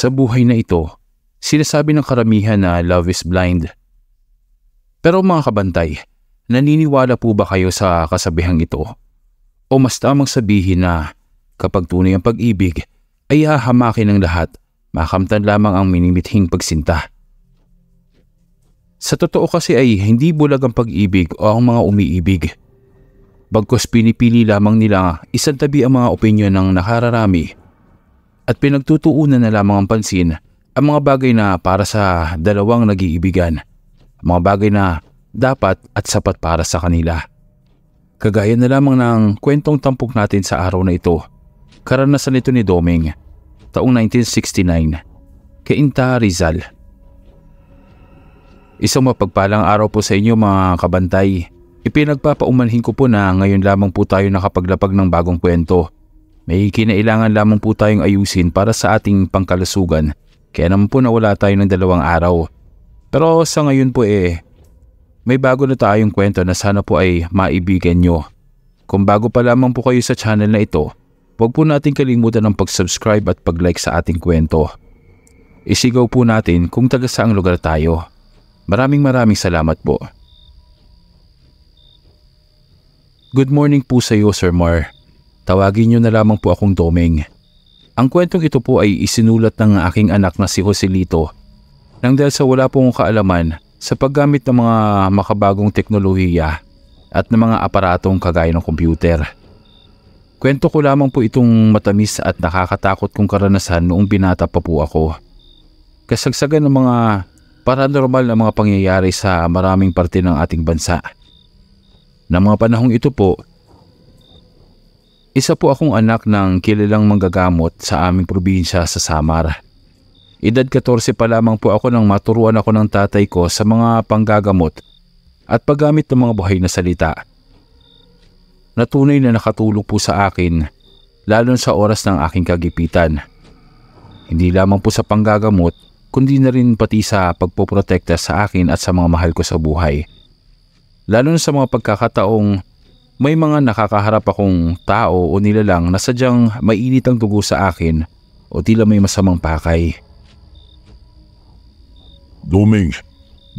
Sa buhay na ito, sinasabi ng karamihan na love is blind. Pero mga kabantay, naniniwala po ba kayo sa kasabihang ito? O mas tamang sabihin na kapag tunay ang pag-ibig, ay hahamakin ng lahat, makamtan lamang ang minimithing pagsinta. Sa totoo kasi ay hindi bulag ang pag-ibig o ang mga umiibig. Bagkos pinipili lamang nila isang tabi ang mga opinyon ng nakararami at pinagtutuunan na lamang ang pansin ang mga bagay na para sa dalawang nag-iibigan, mga bagay na dapat at sapat para sa kanila. Kagaya na lamang ng kwentong tampok natin sa araw na ito, karanasan ito ni Doming, taong 1969, kay Inta Rizal. Isang mapagpalang araw po sa inyo mga kabantay. Ipinagpapaumanhin ko po na ngayon lamang po tayo nakapaglapag ng bagong kwento may kinailangan lamang po tayong ayusin para sa ating pangkalasugan kaya naman po nawala tayo ng dalawang araw. Pero sa ngayon po eh, may bago na tayong kwento na sana po ay maibigan nyo. Kung bago pa lamang po kayo sa channel na ito, huwag po natin kalimutan ng pag-subscribe at pag-like sa ating kwento. Isigaw po natin kung taga saang lugar tayo. Maraming maraming salamat po. Good morning po sa iyo, Sir Mar. Tawagin niyo na lamang po akong Domeng. Ang kwentong ito po ay isinulat ng aking anak na si Joselito nang dahil sa wala pong kaalaman sa paggamit ng mga makabagong teknolohiya at ng mga aparatong kagaya ng computer. Kwento ko lamang po itong matamis at nakakatakot kong karanasan noong binata pa po ako. Kasagsagan ng mga paranormal na mga pangyayari sa maraming parte ng ating bansa. Nang mga panahong ito po isa po akong anak ng kilalang manggagamot sa aming probinsya sa Samar. Edad 14 pa lamang po ako nang maturuan ako ng tatay ko sa mga panggagamot at paggamit ng mga buhay na salita. Natunay na nakatulong po sa akin lalo sa oras ng aking kagipitan. Hindi lamang po sa panggagamot kundi na rin pati sa pagpoprotekta sa akin at sa mga mahal ko sa buhay. Lalo na sa mga pagkakataong may mga nakakaharap akong tao o nilalang na sadyang mainit ang dugo sa akin o tila may masamang pakay. Duming,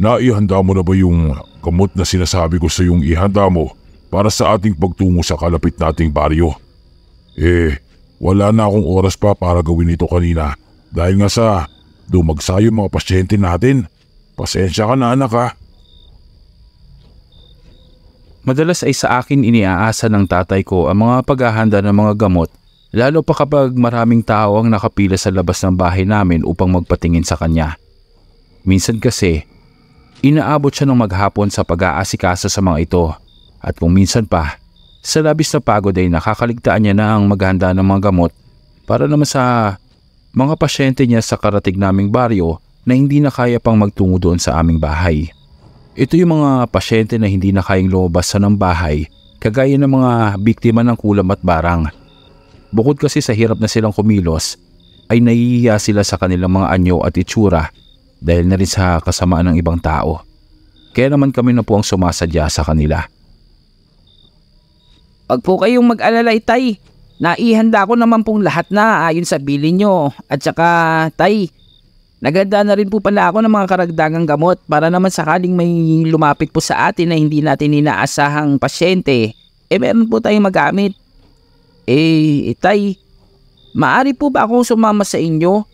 naihanda mo na ba yung kamot na sinasabi ko sa yung ihanda mo para sa ating pagtungo sa kalapit nating baryo? Eh, wala na akong oras pa para gawin ito kanina dahil nga sa dumagsa yung mga pasyente natin. Pasensya ka na anak ha. Madalas ay sa akin iniaasa ng tatay ko ang mga paghahanda ng mga gamot lalo pa kapag maraming tao ang nakapila sa labas ng bahay namin upang magpatingin sa kanya. Minsan kasi, inaabot siya ng maghapon sa pag-aasikasa sa mga ito at kung minsan pa, sa labis na pagod ay nakakaligtaan niya na ang maghanda ng mga gamot para naman sa mga pasyente niya sa karatig naming baryo na hindi na kaya pang magtungo doon sa aming bahay. Ito yung mga pasyente na hindi na kayang lumabas sa ng bahay kagaya ng mga biktima ng kulam at barang. Bukod kasi sa hirap na silang kumilos, ay nahihiya sila sa kanilang mga anyo at itsura dahil na rin sa kasamaan ng ibang tao. Kaya naman kami na po ang sumasadya sa kanila. Huwag po kayong mag-alala, tay, Naihanda ko naman pong lahat na ayon sa bili nyo. At saka, Tay, Naganda na rin po pala ako ng mga karagdagang gamot para naman sakaling may lumapit po sa atin na hindi natin inaasahang pasyente, eh meron po tayong magamit. Eh, itay, eh, maari po ba akong sumama sa inyo?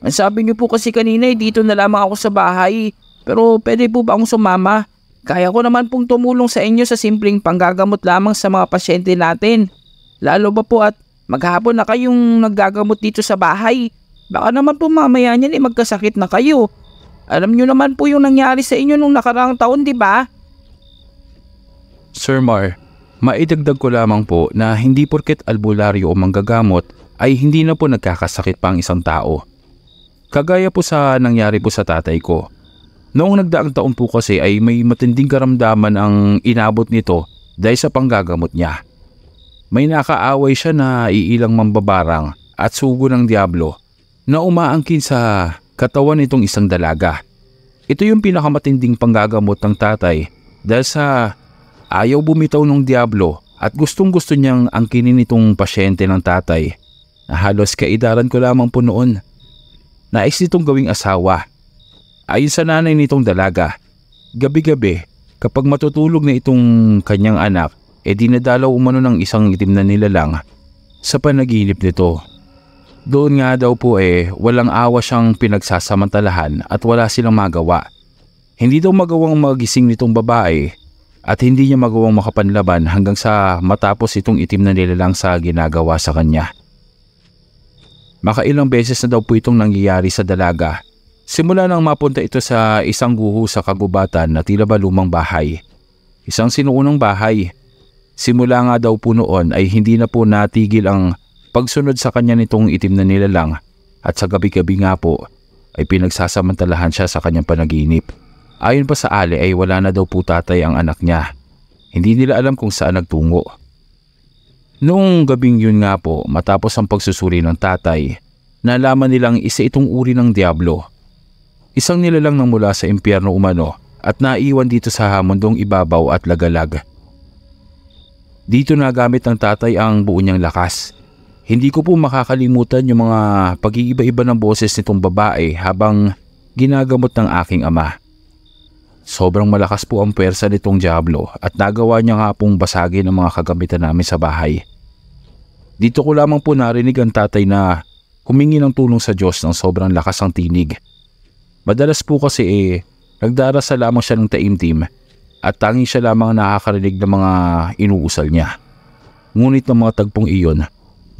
Ang sabi niyo po kasi kanina eh, dito na lamang ako sa bahay, pero pwede po ba akong sumama? Kaya ko naman pong tumulong sa inyo sa simpleng panggagamot lamang sa mga pasyente natin. Lalo ba po at maghapon na kayong naggagamot dito sa bahay? Baka naman po mamaya niyan eh magkasakit na kayo. Alam niyo naman po yung nangyari sa inyo nung nakaraang taon, di ba? Sir Mar, maidagdag ko lamang po na hindi porket albularyo o manggagamot ay hindi na po nagkakasakit pa ang isang tao. Kagaya po sa nangyari po sa tatay ko. Noong nagdaang taon po kasi ay may matinding karamdaman ang inabot nito dahil sa panggagamot niya. May nakaaway siya na iilang mambabarang at sugo ng Diablo na umaangkin sa katawan nitong isang dalaga. Ito yung pinakamatinding panggagamot ng tatay dahil sa ayaw bumitaw ng Diablo at gustong gusto niyang angkinin itong pasyente ng tatay na halos kaidaran ko lamang po noon. Nais nitong gawing asawa. Ayon sa nanay nitong dalaga, gabi-gabi kapag matutulog na itong kanyang anak, e eh dinadalaw umano ng isang itim na nilalang sa panaginip nito. Doon nga daw po eh, walang awa siyang pinagsasamantalahan at wala silang magawa. Hindi daw magawang magising nitong babae at hindi niya magawang makapanlaban hanggang sa matapos itong itim na nilalang sa ginagawa sa kanya. Makailang beses na daw po itong nangyayari sa dalaga. Simula nang mapunta ito sa isang guho sa kagubatan na tila ba lumang bahay. Isang sinuunang bahay. Simula nga daw po noon ay hindi na po natigil ang Pagsunod sa kanya nitong itim na nilalang at sa gabi-gabi nga po ay pinagsasamantalahan siya sa kanyang panaginip. Ayon pa sa Ali ay wala na daw po tatay ang anak niya. Hindi nila alam kung saan nagtungo. Noong gabing yun nga po matapos ang pagsusuri ng tatay, nalaman nilang isa itong uri ng Diablo. Isang nilalang nang mula sa impyerno umano at naiwan dito sa hamundong ibabaw at lagalag. Dito nagamit ng tatay ang buo niyang lakas hindi ko po makakalimutan yung mga pag-iiba-iba ng boses nitong babae habang ginagamot ng aking ama. Sobrang malakas po ang pwersa nitong Diablo at nagawa niya nga pong basagin ang mga kagamitan namin sa bahay. Dito ko lamang po narinig ang tatay na humingi ng tulong sa Diyos ng sobrang lakas ang tinig. Madalas po kasi eh, nagdarasa lamang siya ng taimtim at tanging siya lamang nakakarinig ng mga inuusal niya. Ngunit ng mga tagpong iyon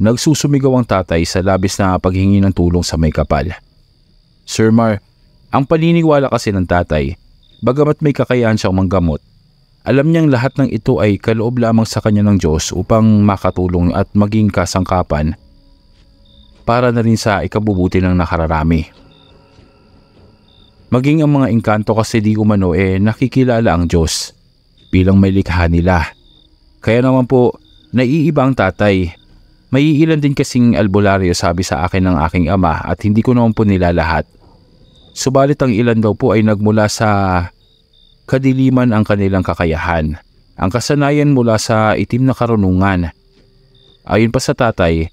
Nagsusumigaw ang tatay sa labis na paghingi ng tulong sa may kapal. Sir Mar, ang paniniwala kasi ng tatay, bagamat may kakayahan siyang manggamot, alam niyang lahat ng ito ay kaloob lamang sa kanya ng Diyos upang makatulong at maging kasangkapan para na rin sa ikabubuti ng nakararami. Maging ang mga engkanto kasi di umano eh nakikilala ang Diyos bilang may likha nila. Kaya naman po, naiiba ang tatay may ilan din kasing albularyo sabi sa akin ng aking ama at hindi ko naman po nila lahat. Subalit ang ilan daw po ay nagmula sa kadiliman ang kanilang kakayahan. Ang kasanayan mula sa itim na karunungan. Ayon pa sa tatay,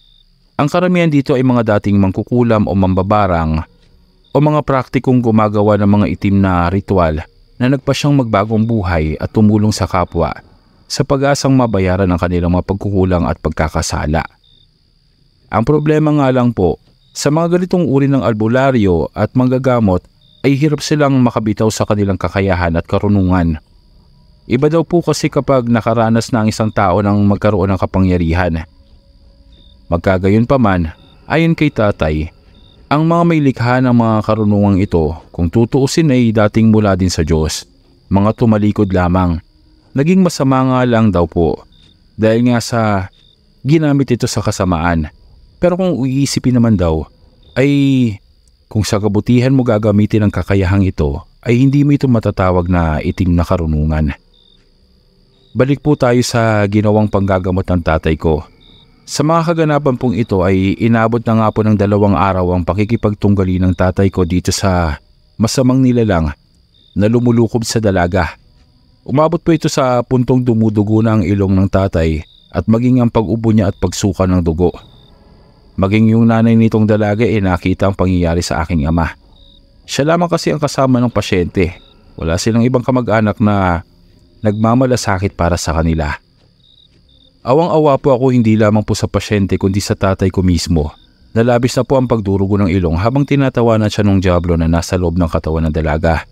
ang karamihan dito ay mga dating mangkukulam o mambabarang o mga praktikong gumagawa ng mga itim na ritual na nagpa siyang magbagong buhay at tumulong sa kapwa sa pag-asang mabayaran ang kanilang mga pagkukulang at pagkakasala. Ang problema nga lang po, sa mga ganitong uri ng albularyo at manggagamot ay hirap silang makabitaw sa kanilang kakayahan at karunungan. Iba daw po kasi kapag nakaranas na ang isang tao ng magkaroon ng kapangyarihan. Magkagayon pa man, ayon kay tatay, ang mga may likha ng mga karunungang ito kung tutuusin ay dating mula din sa Diyos, mga tumalikod lamang. Naging masama nga lang daw po dahil nga sa ginamit ito sa kasamaan pero kung uisipin naman daw, ay kung sa kabutihan mo gagamitin ang kakayahang ito, ay hindi mo ito matatawag na itim na karunungan. Balik po tayo sa ginawang panggagamot ng tatay ko. Sa mga kaganapan pong ito ay inabot na nga po ng dalawang araw ang pakikipagtunggali ng tatay ko dito sa masamang nilalang na lumulukob sa dalaga. Umabot po ito sa puntong dumudugo na ang ilong ng tatay at maging ang pag-ubo niya at pagsuka ng dugo. Maging yung nanay nitong dalaga ay eh, nakita ang pangyayari sa aking ama. Siya lamang kasi ang kasama ng pasyente. Wala silang ibang kamag-anak na nagmamalasakit para sa kanila. Awang-awa po ako hindi lamang po sa pasyente kundi sa tatay ko mismo. Nalabis na po ang pagdurugo ng ilong habang tinatawanan siya ng jablo na nasa loob ng katawan ng dalaga.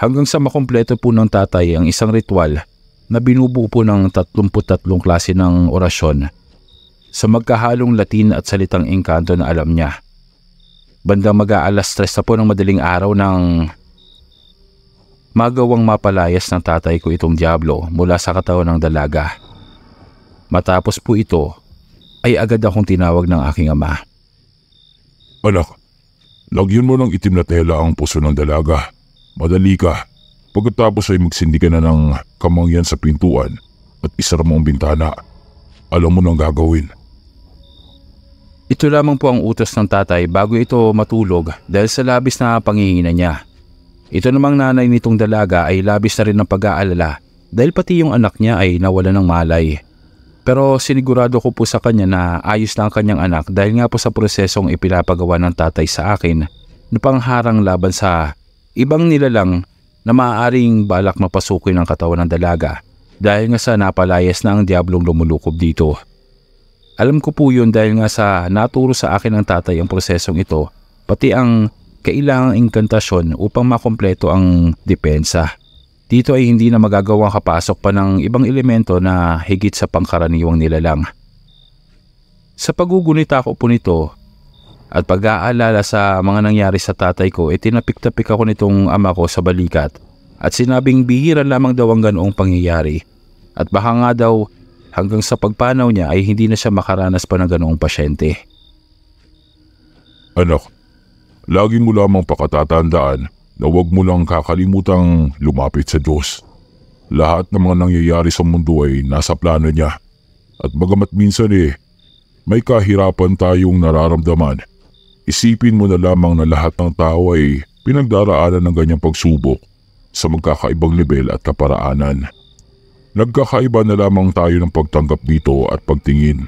Hanggang sa makompleto po ng tatay ang isang ritual na binubuo po ng 33 klase ng orasyon sa magkahalong Latin at salitang engkanto na alam niya. Bandang mag-aalas tres na po ng madaling araw ng magawang mapalayas ng tatay ko itong Diablo mula sa katawan ng dalaga. Matapos po ito, ay agad akong tinawag ng aking ama. Anak, lagyan mo ng itim na tela ang puso ng dalaga. Madali ka. Pagkatapos ay magsindi ka na ng kamangyan sa pintuan at isara mo ang bintana. Alam mo nang gagawin. Ito lamang po ang utos ng tatay bago ito matulog dahil sa labis na pangihina niya. Ito namang nanay nitong dalaga ay labis na rin ng pag-aalala dahil pati yung anak niya ay nawala ng malay. Pero sinigurado ko po sa kanya na ayos lang ang kanyang anak dahil nga po sa prosesong ipinapagawa ng tatay sa akin na pangharang laban sa ibang nilalang na maaaring balak mapasukin ang katawan ng dalaga dahil nga sa napalayas na ang diablong lumulukob dito. Alam ko po yun dahil nga sa naturo sa akin ng tatay ang prosesong ito, pati ang kailangang inkantasyon upang makompleto ang depensa. Dito ay hindi na magagawang kapasok pa ng ibang elemento na higit sa pangkaraniwang lang. Sa pagugunita ko po nito at pag-aalala sa mga nangyari sa tatay ko, eh tinapik-tapik ako nitong ama ko sa balikat at sinabing bihira lamang daw ang ganoong pangyayari. At baka nga daw hanggang sa pagpanaw niya ay hindi na siya makaranas pa ng ganoong pasyente. Anak, lagi mo lamang pakatatandaan na huwag mo lang kakalimutang lumapit sa Diyos. Lahat ng mga nangyayari sa mundo ay nasa plano niya. At bagamat minsan eh, may kahirapan tayong nararamdaman. Isipin mo na lamang na lahat ng tao ay pinagdaraanan ng ganyang pagsubok sa magkakaibang level at kaparaanan. Nagkakaiba na lamang tayo ng pagtanggap dito at pagtingin.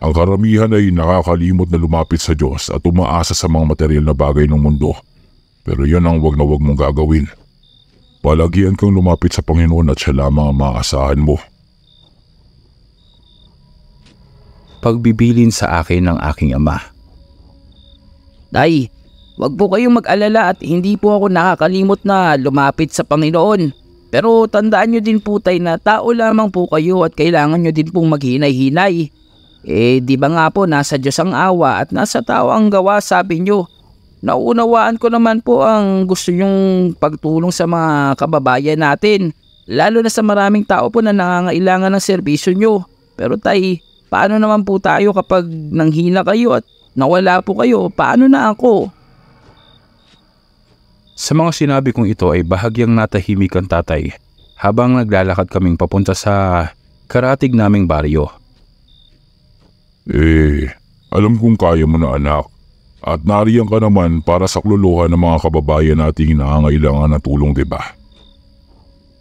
Ang karamihan ay nakakalimot na lumapit sa Diyos at umaasa sa mga material na bagay ng mundo. Pero yan ang wag na wag mong gagawin. Palagian kang lumapit sa Panginoon at siya lamang ang maaasahan mo. Pagbibilin sa akin ng aking ama. Day, wag po kayong mag-alala at hindi po ako nakakalimot na lumapit sa Panginoon. Pero tandaan nyo din po tayo na tao lamang po kayo at kailangan nyo din pong maghinay-hinay. Eh di ba nga po nasa Diyos ang awa at nasa tao ang gawa sabi nyo. Nauunawaan ko naman po ang gusto nyong pagtulong sa mga kababayan natin. Lalo na sa maraming tao po na nangangailangan ng serbisyo nyo. Pero tay, paano naman po tayo kapag nanghina kayo at nawala po kayo? Paano na ako? Sa mga sinabi kong ito ay bahagyang natahimik ang tatay habang naglalakad kaming papunta sa karatig naming baryo. Eh, alam kong kaya mo na anak. At nariyan ka naman para sa kluluhan ng mga kababayan nating nangangailangan na tulong, di ba?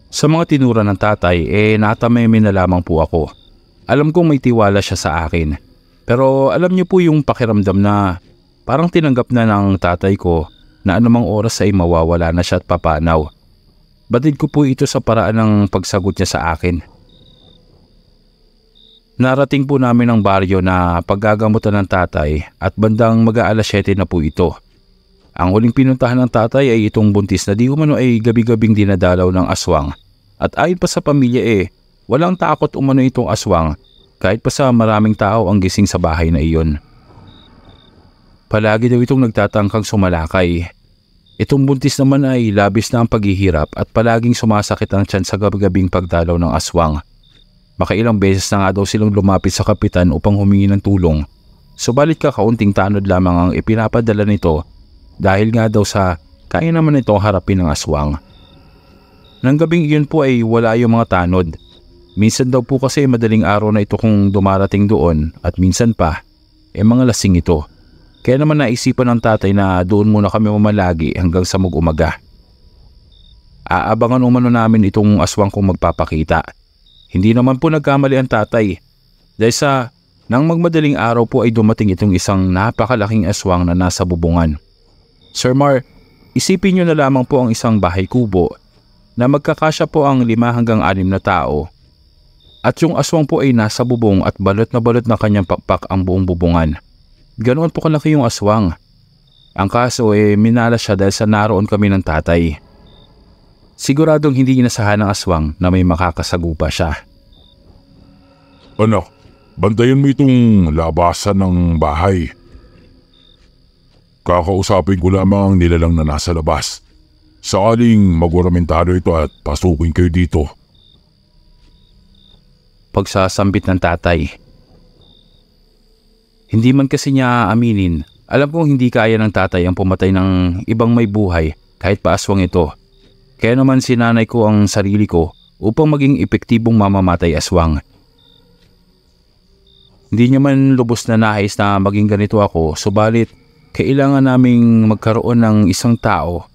Sa mga tinura ng tatay, eh natameme na lamang po ako. Alam kong may tiwala siya sa akin. Pero alam niyo po yung pakiramdam na parang tinanggap na ng tatay ko na anumang oras ay mawawala na siya at papanaw. Batid ko po ito sa paraan ng pagsagot niya sa akin. Narating po namin ang baryo na paggagamutan ng tatay at bandang mag-aalas 7 na po ito. Ang huling pinuntahan ng tatay ay itong buntis na di umano ay gabi-gabing dinadalaw ng aswang. At ayon pa sa pamilya eh, walang takot umano itong aswang kahit pa sa maraming tao ang gising sa bahay na iyon. Palagi daw itong nagtatangkang sumalakay. Itong buntis naman ay labis na ang paghihirap at palaging sumasakit ang tiyan sa gabi-gabing pagdalaw ng aswang. Makailang beses na nga daw silang lumapit sa kapitan upang humingi ng tulong. Subalit kakaunting tanod lamang ang ipinapadala nito dahil nga daw sa kaya naman ito harapin ng aswang. Nang gabing iyon po ay wala yung mga tanod. Minsan daw po kasi madaling araw na ito kung dumarating doon at minsan pa, e eh mga lasing ito. Kaya naman naisipan ng tatay na doon muna kami mamalagi hanggang sa mag-umaga. Aabangan umano namin itong aswang kung magpapakita. Hindi naman po nagkamali ang tatay. Dahil sa nang magmadaling araw po ay dumating itong isang napakalaking aswang na nasa bubungan. Sir Mar, isipin nyo na lamang po ang isang bahay kubo na magkakasya po ang lima hanggang anim na tao at yung aswang po ay nasa bubong at balot na balot na kanyang pakpak ang buong bubungan. Ganoon po kalaki yung aswang. Ang kaso eh minala siya dahil sa naroon kami ng tatay. Siguradong hindi inasahan ng aswang na may makakasagupa siya. Anak, bantayan mo itong labasan ng bahay. Kakausapin ko lamang ang nilalang na nasa labas. Sakaling maguramentado ito at pasukin kayo dito. Pagsasambit ng tatay, hindi man kasi niya aminin. Alam kong hindi kaya ng tatay ang pumatay ng ibang may buhay kahit pa aswang ito. Kaya naman sinanay ko ang sarili ko upang maging epektibong mamamatay aswang. Hindi niya man lubos na nahis na maging ganito ako subalit kailangan naming magkaroon ng isang tao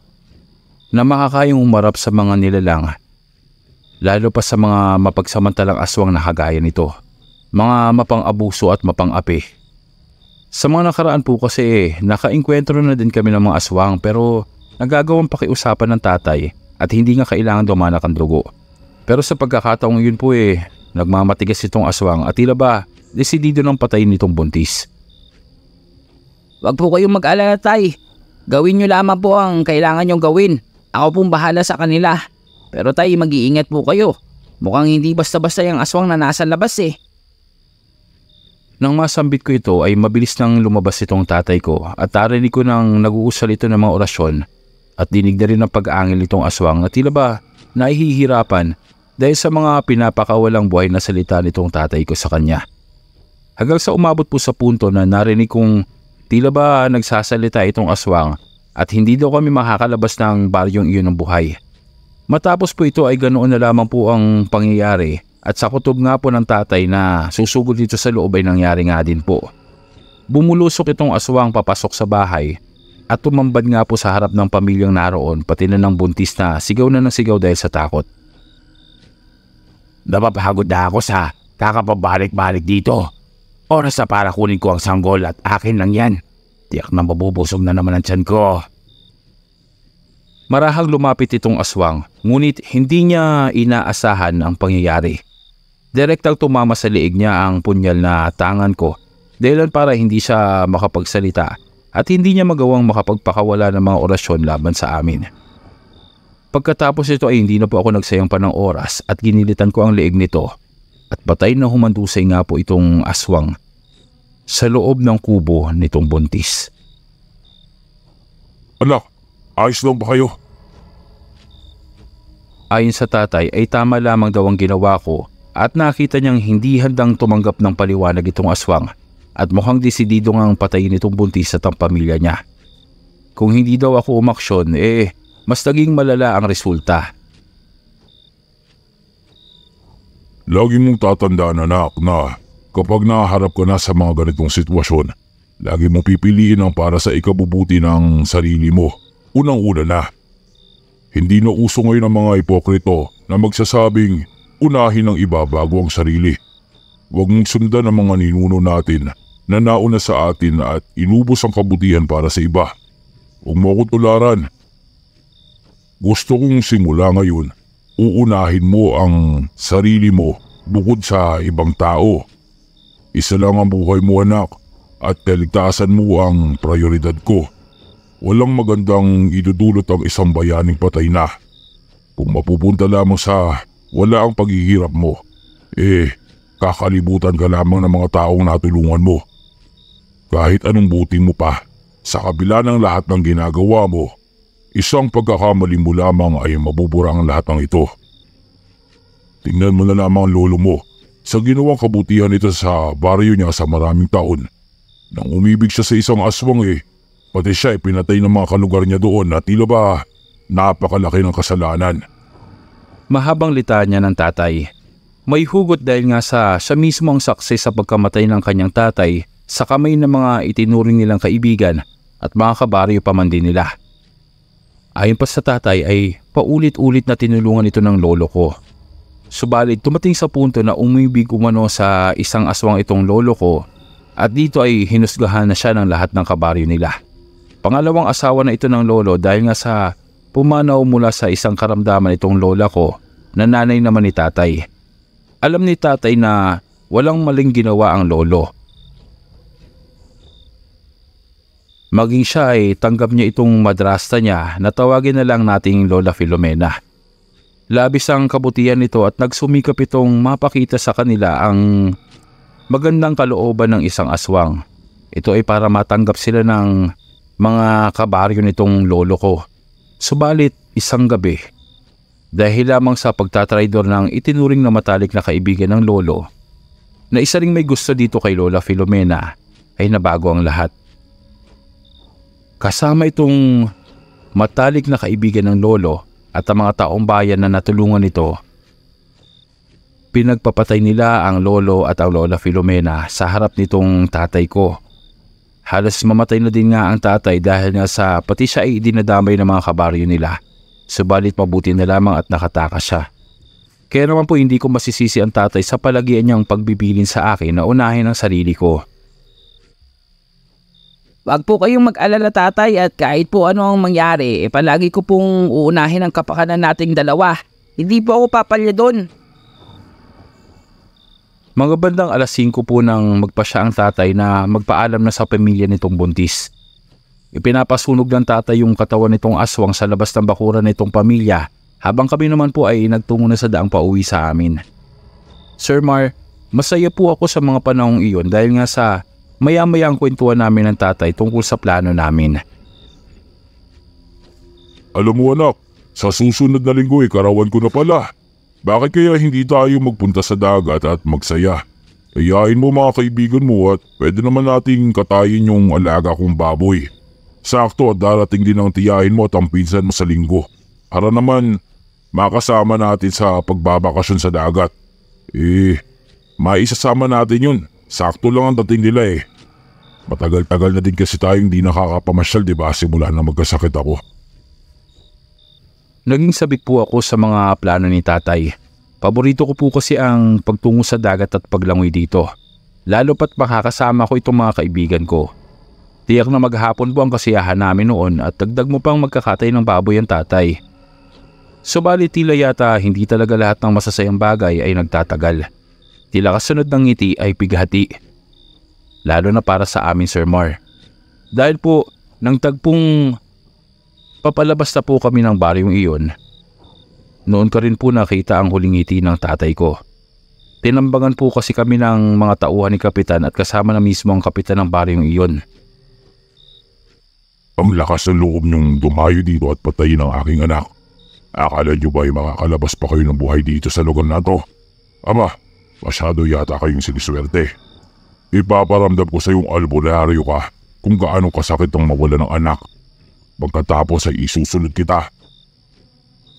na makakayang umarap sa mga nilalang lalo pa sa mga mapagsamantalang aswang na kagaya nito, mga mapang-abuso at mapang-api. Sa mga nakaraan po kasi eh, nakainkwentro na din kami ng mga aswang pero nagagawang pakiusapan ng tatay at hindi nga kailangan dumanak ang dugo. Pero sa pagkakataong yun po eh, nagmamatigas itong aswang at tila ba desidido ng patayin itong buntis. Huwag po kayong mag-alala tay. Gawin nyo lamang po ang kailangan nyong gawin. Ako pong bahala sa kanila. Pero tay, mag-iingat po kayo. Mukhang hindi basta-basta yung aswang na nasa labas eh. Nang masambit ko ito ay mabilis nang lumabas itong tatay ko at narinig ko nang nag-uusal ito ng mga orasyon at dinig na rin ang pag-angil itong aswang na tila ba nahihirapan dahil sa mga pinapakawalang buhay na salita nitong tatay ko sa kanya. Hanggang sa umabot po sa punto na narinig kong tila ba nagsasalita itong aswang at hindi daw kami makakalabas ng baryong iyon ng buhay. Matapos po ito ay ganoon na lamang po ang pangyayari at sa kutob nga po ng tatay na susugod dito sa loob ay nangyari nga din po. Bumulusok itong aswang papasok sa bahay at tumambad nga po sa harap ng pamilyang naroon pati na ng buntis na sigaw na ng sigaw dahil sa takot. Napapagod na ako sa kakapabalik-balik dito. Oras na para kunin ko ang sanggol at akin lang yan. Tiyak na mabubusog na naman ang tiyan ko. Marahang lumapit itong aswang, ngunit hindi niya inaasahan ang pangyayari. Direktang tumama sa liig niya ang punyal na tangan ko dahilan para hindi siya makapagsalita at hindi niya magawang makapagpakawala ng mga orasyon laban sa amin. Pagkatapos ito ay hindi na po ako nagsayang pa ng oras at ginilitan ko ang liig nito at batay na humandusay nga po itong aswang sa loob ng kubo nitong buntis. Anak, ayos lang ba kayo? Ayon sa tatay ay tama lamang daw ang ginawa ko at nakita niyang hindi handang tumanggap ng paliwanag itong aswang at mukhang desidido ngang patayin itong buntis at ang pamilya niya. Kung hindi daw ako umaksyon, eh mas naging malala ang resulta. Lagi mong tatandaan anak na kapag naharap ka na sa mga ganitong sitwasyon, lagi mong pipiliin ang para sa ikabubuti ng sarili mo. Unang-una na. Hindi na uso ngayon ang mga ipokrito na magsasabing unahin ang iba bago ang sarili. Huwag mong sundan ang mga ninuno natin na nauna sa atin at inubos ang kabutihan para sa iba. Huwag mo ako tularan. Gusto kong simula ngayon, uunahin mo ang sarili mo bukod sa ibang tao. Isa lang ang buhay mo anak at kaligtasan mo ang prioridad ko. Walang magandang idudulot ang isang bayaning patay na. Kung mapupunta lamang sa wala ang paghihirap mo. Eh, kakalibutan ka lamang ng mga taong natulungan mo. Kahit anong buti mo pa, sa kabila ng lahat ng ginagawa mo, isang pagkakamali mo lamang ay mabubura ang lahat ng ito. Tingnan mo na lamang lolo mo sa ginawang kabutihan nito sa baryo niya sa maraming taon. Nang umibig siya sa isang aswang eh, pati siya ay pinatay ng mga kalugar niya doon at tila ba napakalaki ng kasalanan. Mahabang litanya ng tatay. May hugot dahil nga sa siya mismo ang success sa pagkamatay ng kanyang tatay sa kamay ng mga itinuring nilang kaibigan at mga kabaryo pa man din nila. Ayon pa sa tatay ay paulit-ulit na tinulungan ito ng lolo ko. Subalit tumating sa punto na umibig umano sa isang aswang itong lolo ko at dito ay hinusgahan na siya ng lahat ng kabaryo nila. Pangalawang asawa na ito ng lolo dahil nga sa Pumanaw mula sa isang karamdaman itong lola ko na nanay naman ni tatay. Alam ni tatay na walang maling ginawa ang lolo. Maging siya ay tanggap niya itong madrasta niya na tawagin na lang nating Lola Filomena. Labis ang kabutihan nito at nagsumikap itong mapakita sa kanila ang magandang kalooban ng isang aswang. Ito ay para matanggap sila ng mga kabaryo nitong lolo ko. Subalit, isang gabi, dahil lamang sa pagtatraidor ng itinuring na matalik na kaibigan ng lolo, na isa ring may gusto dito kay Lola Filomena, ay nabago ang lahat. Kasama itong matalik na kaibigan ng lolo at ang mga taong bayan na natulungan nito, pinagpapatay nila ang lolo at ang lola Filomena sa harap nitong tatay ko Halos mamatay na din nga ang tatay dahil nga sa pati siya ay dinadamay ng mga kabaryo nila. Subalit mabuti na lamang at nakataka siya. Kaya naman po hindi ko masisisi ang tatay sa palagian niyang pagbibilin sa akin na unahin ang sarili ko. Huwag po kayong mag-alala tatay at kahit po ano ang mangyari, eh, palagi ko pong uunahin ang kapakanan nating dalawa. Hindi po ako papalya doon. Mga bandang alas 5 po nang magpasya ang tatay na magpaalam na sa pamilya nitong buntis. Ipinapasunog ng tatay yung katawan nitong aswang sa labas ng bakuran nitong pamilya habang kami naman po ay nagtungo na sa daang pauwi sa amin. Sir Mar, masaya po ako sa mga panahong iyon dahil nga sa maya-maya ang kwentuhan namin ng tatay tungkol sa plano namin. Alam mo anak, sa susunod na linggo ikarawan ko na pala. Bakit kaya hindi tayo magpunta sa dagat at magsaya? Ayain mo mga kaibigan mo at pwede naman nating katayin yung alaga kong baboy. Sakto at darating din ang tiyahin mo at ang pinsan mo sa linggo. Para naman makasama natin sa pagbabakasyon sa dagat. Eh, maisasama natin yun. Sakto lang ang dating nila eh. Matagal-tagal na din kasi tayong hindi nakakapamasyal, di ba? Simula na magkasakit ako. Naging sabik po ako sa mga plano ni tatay. Paborito ko po kasi ang pagtungo sa dagat at paglangoy dito. Lalo pat makakasama ko itong mga kaibigan ko. Tiyak na maghapon po ang kasiyahan namin noon at dagdag mo pang magkakatay ng baboy ang tatay. Subalit tila yata hindi talaga lahat ng masasayang bagay ay nagtatagal. Tila kasunod ng ngiti ay pighati. Lalo na para sa amin Sir Mar. Dahil po, nang tagpong Papalabas na po kami ng baryong iyon. Noon ka rin po nakita ang huling ngiti ng tatay ko. Tinambangan po kasi kami ng mga tauhan ni Kapitan at kasama na mismo ang Kapitan ng baryong iyon. Ang lakas ng loob niyong dumayo dito at patayin ang aking anak. Akala niyo ba ay makakalabas pa kayo ng buhay dito sa lugar na to? Ama, masyado yata kayong siniswerte. Ipaparamdam ko sa iyong albularyo ka kung gaano kasakit ang mawala ng anak Pagkatapos ay isusunod kita.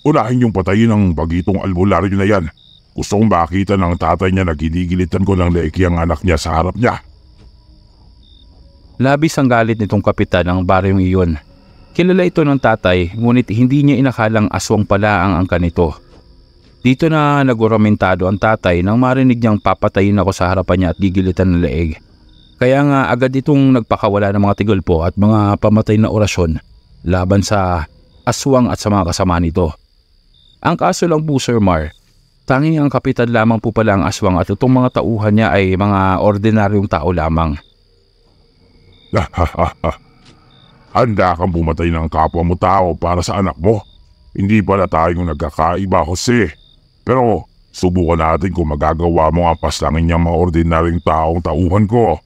Unahin yung patayin ng bagitong albularyo na yan. Gusto kong makita ng tatay niya na ginigilitan ko ng leiki ang anak niya sa harap niya. Labis ang galit nitong kapitan ng baryong iyon. Kilala ito ng tatay ngunit hindi niya inakalang aswang pala ang angka nito. Dito na naguramentado ang tatay nang marinig niyang papatayin ako sa harapan niya at gigilitan ng leeg. Kaya nga agad itong nagpakawala ng mga tigol po at mga pamatay na orasyon laban sa aswang at sa mga kasama nito. Ang kaso lang po Sir Mar, tanging ang kapitan lamang po pala ang aswang at itong mga tauhan niya ay mga ordinaryong tao lamang. Handa kang bumatay ng kapwa mo tao para sa anak mo. Hindi pala tayong nagkakaiba, Jose. Pero subukan natin kung magagawa mo ang paslangin niyang mga ordinaryong taong tauhan ko.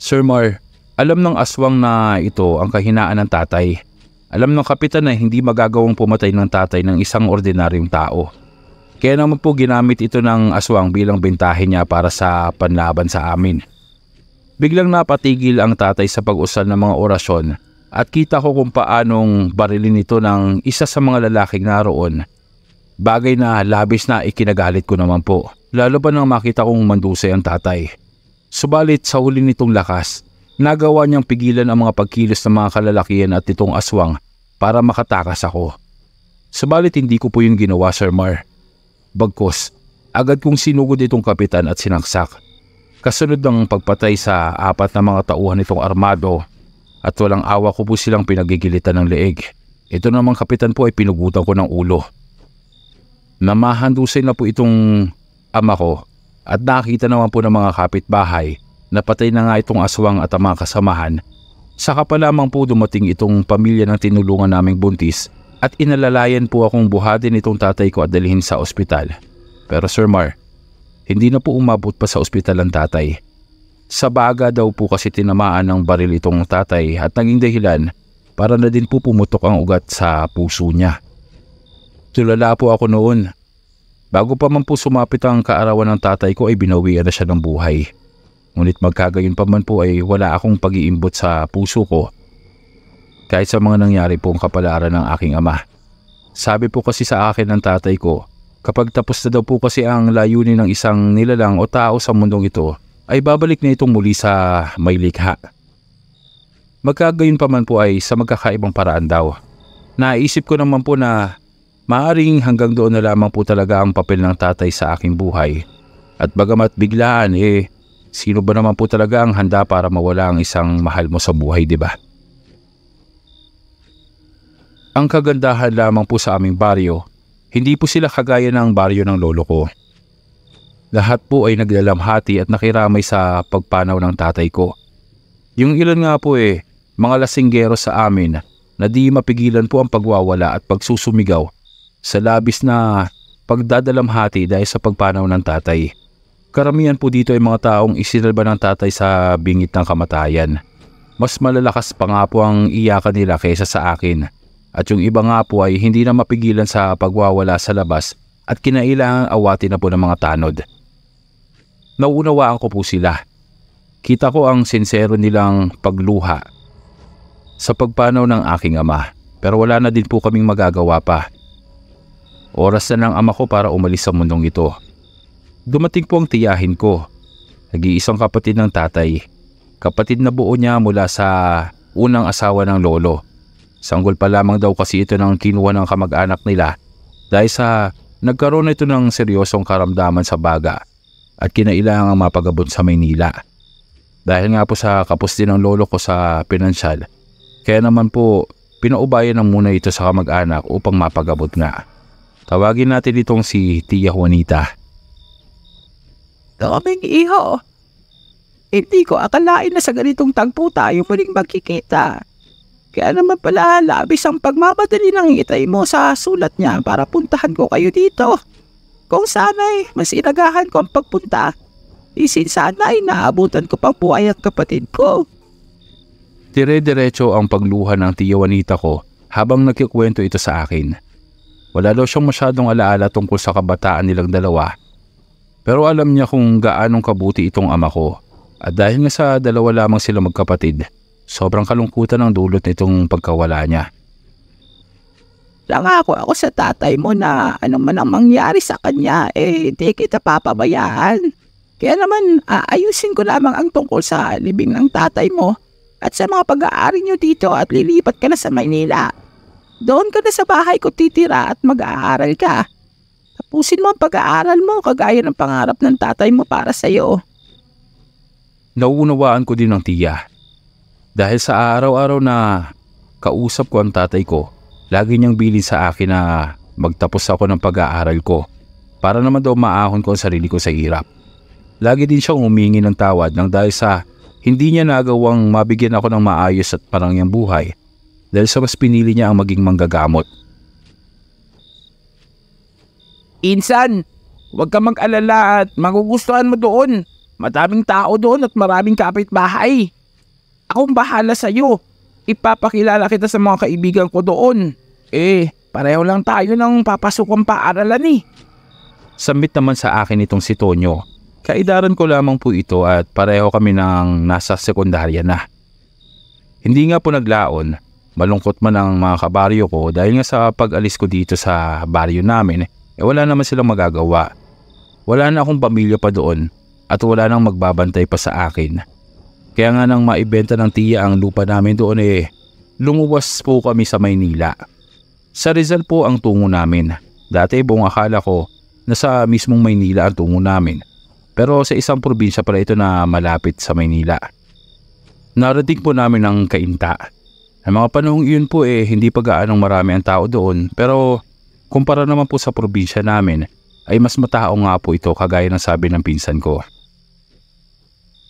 Sir Mar, alam ng aswang na ito ang kahinaan ng tatay. Alam ng kapitan na hindi magagawang pumatay ng tatay ng isang ordinaryong tao. Kaya naman po ginamit ito ng aswang bilang bentahe niya para sa panlaban sa amin. Biglang napatigil ang tatay sa pag-usal ng mga orasyon at kita ko kung paanong barilin ito ng isa sa mga lalaking naroon. Bagay na labis na ikinagalit ko naman po, lalo pa nang makita kong mandusay ang tatay. Subalit sa huli nitong lakas, Nagawa niyang pigilan ang mga pagkilos ng mga kalalakihan at nitong aswang para makatakas ako. Sabalit hindi ko po yung ginawa Sir Mar. Bagkos, agad kong sinugod itong kapitan at sinaksak. Kasunod ng pagpatay sa apat na mga tauhan nitong armado at walang awa ko po silang pinagigilitan ng leeg. Ito namang kapitan po ay pinugutan ko ng ulo. Namahandusin na po itong ama ko at nakita naman po ng mga kapitbahay Napatay na nga itong aswang at ang mga kasamahan. Saka pa lamang po dumating itong pamilya ng tinulungan naming buntis at inalalayan po akong buhatin itong tatay ko at dalhin sa ospital. Pero Sir Mar, hindi na po umabot pa sa ospital ang tatay. Sa baga daw po kasi tinamaan ng baril itong tatay at naging dahilan para na din po pumutok ang ugat sa puso niya. Tulala po ako noon. Bago pa man po sumapit ang kaarawan ng tatay ko ay binawian na siya ng buhay. Ngunit magkagayon pa man po ay wala akong pag-iimbot sa puso ko kahit sa mga nangyari ang kapalaran ng aking ama. Sabi po kasi sa akin ng tatay ko, kapag tapos na daw po kasi ang layunin ng isang nilalang o tao sa mundong ito, ay babalik na itong muli sa may likha. Magkagayon pa man po ay sa magkakaibang paraan daw. Naisip ko naman po na maaring hanggang doon na lamang po talaga ang papel ng tatay sa aking buhay. At bagamat biglaan eh, Sino ba naman po talaga ang handa para mawala ang isang mahal mo sa buhay, di ba? Ang kagandahan lamang po sa aming baryo, hindi po sila kagaya ng baryo ng lolo ko. Lahat po ay naglalamhati at nakiramay sa pagpanaw ng tatay ko. Yung ilan nga po eh, mga lasinggero sa amin na di mapigilan po ang pagwawala at pagsusumigaw sa labis na pagdadalamhati dahil sa pagpanaw ng tatay. Karamihan po dito ay mga taong isinalba ng tatay sa bingit ng kamatayan. Mas malalakas pa nga po ang iyakan nila kaysa sa akin. At yung iba nga po ay hindi na mapigilan sa pagwawala sa labas at kinailangang awatin na po ng mga tanod. Nauunawaan ko po sila. Kita ko ang sinsero nilang pagluha sa pagpanaw ng aking ama pero wala na din po kaming magagawa pa. Oras na ng ama ko para umalis sa mundong ito dumating po ang tiyahin ko. Nag-iisang kapatid ng tatay. Kapatid na buo niya mula sa unang asawa ng lolo. Sanggol pa lamang daw kasi ito ng kinuha ng kamag-anak nila dahil sa nagkaroon ito ng seryosong karamdaman sa baga at kinailangan mapagabot sa Maynila. Dahil nga po sa kapos din ng lolo ko sa pinansyal, kaya naman po pinaubayan na muna ito sa kamag-anak upang mapagabot nga. Tawagin natin itong si Tia Juanita. Daming iho! Hindi ko akalain na sa ganitong tagpo tayo muling magkikita. Kaya naman pala labis ang pagmamadali ng hitay mo sa sulat niya para puntahan ko kayo dito. Kung sana'y masinagahan ko ang pagpunta, isin sana'y naabutan ko pang buhay at kapatid ko. Dire-diretso ang pagluha ng tiya Juanita ko habang nagkikwento ito sa akin. Wala daw siyang masyadong alaala tungkol sa kabataan nilang dalawa pero alam niya kung gaanong kabuti itong ama ko. At dahil nga sa dalawa lamang sila magkapatid, sobrang kalungkutan ang dulot nitong pagkawala niya. Langako ako sa tatay mo na anong man ang mangyari sa kanya, eh di kita papabayaan. Kaya naman aayusin ko lamang ang tungkol sa libing ng tatay mo at sa mga pag-aari niyo dito at lilipat ka na sa Maynila. Doon ka na sa bahay ko titira at mag-aaral ka. Tapusin mo ang pag-aaral mo kagaya ng pangarap ng tatay mo para sa iyo. Nauunawaan ko din ng tiya. Dahil sa araw-araw na kausap ko ang tatay ko, lagi niyang bilin sa akin na magtapos ako ng pag-aaral ko para naman daw maahon ko ang sarili ko sa hirap. Lagi din siyang humingi ng tawad nang dahil sa hindi niya nagawang mabigyan ako ng maayos at parangyang buhay dahil sa mas pinili niya ang maging manggagamot Insan, huwag kang mag-alala at magugustuhan mo doon. Mataming tao doon at maraming kapitbahay. Akong bahala sa iyo. Ipapakilala kita sa mga kaibigan ko doon. Eh, pareho lang tayo ng papasok ang paaralan eh. Sambit naman sa akin itong si Tonyo. Kaidaran ko lamang po ito at pareho kami ng nasa sekundarya na. Hindi nga po naglaon, malungkot man ang mga kabaryo ko dahil nga sa pag-alis ko dito sa baryo namin, eh wala naman silang magagawa. Wala na akong pamilya pa doon at wala nang magbabantay pa sa akin. Kaya nga nang maibenta ng tiya ang lupa namin doon eh, lumuwas po kami sa Maynila. Sa Rizal po ang tungo namin. Dati buong akala ko na sa mismong Maynila ang tungo namin. Pero sa isang probinsya pala ito na malapit sa Maynila. Narating po namin ang kainta. Ang mga panahong iyon po eh hindi pa gaanong marami ang tao doon pero Kumpara naman po sa probinsya namin, ay mas matao nga po ito kagaya ng sabi ng pinsan ko.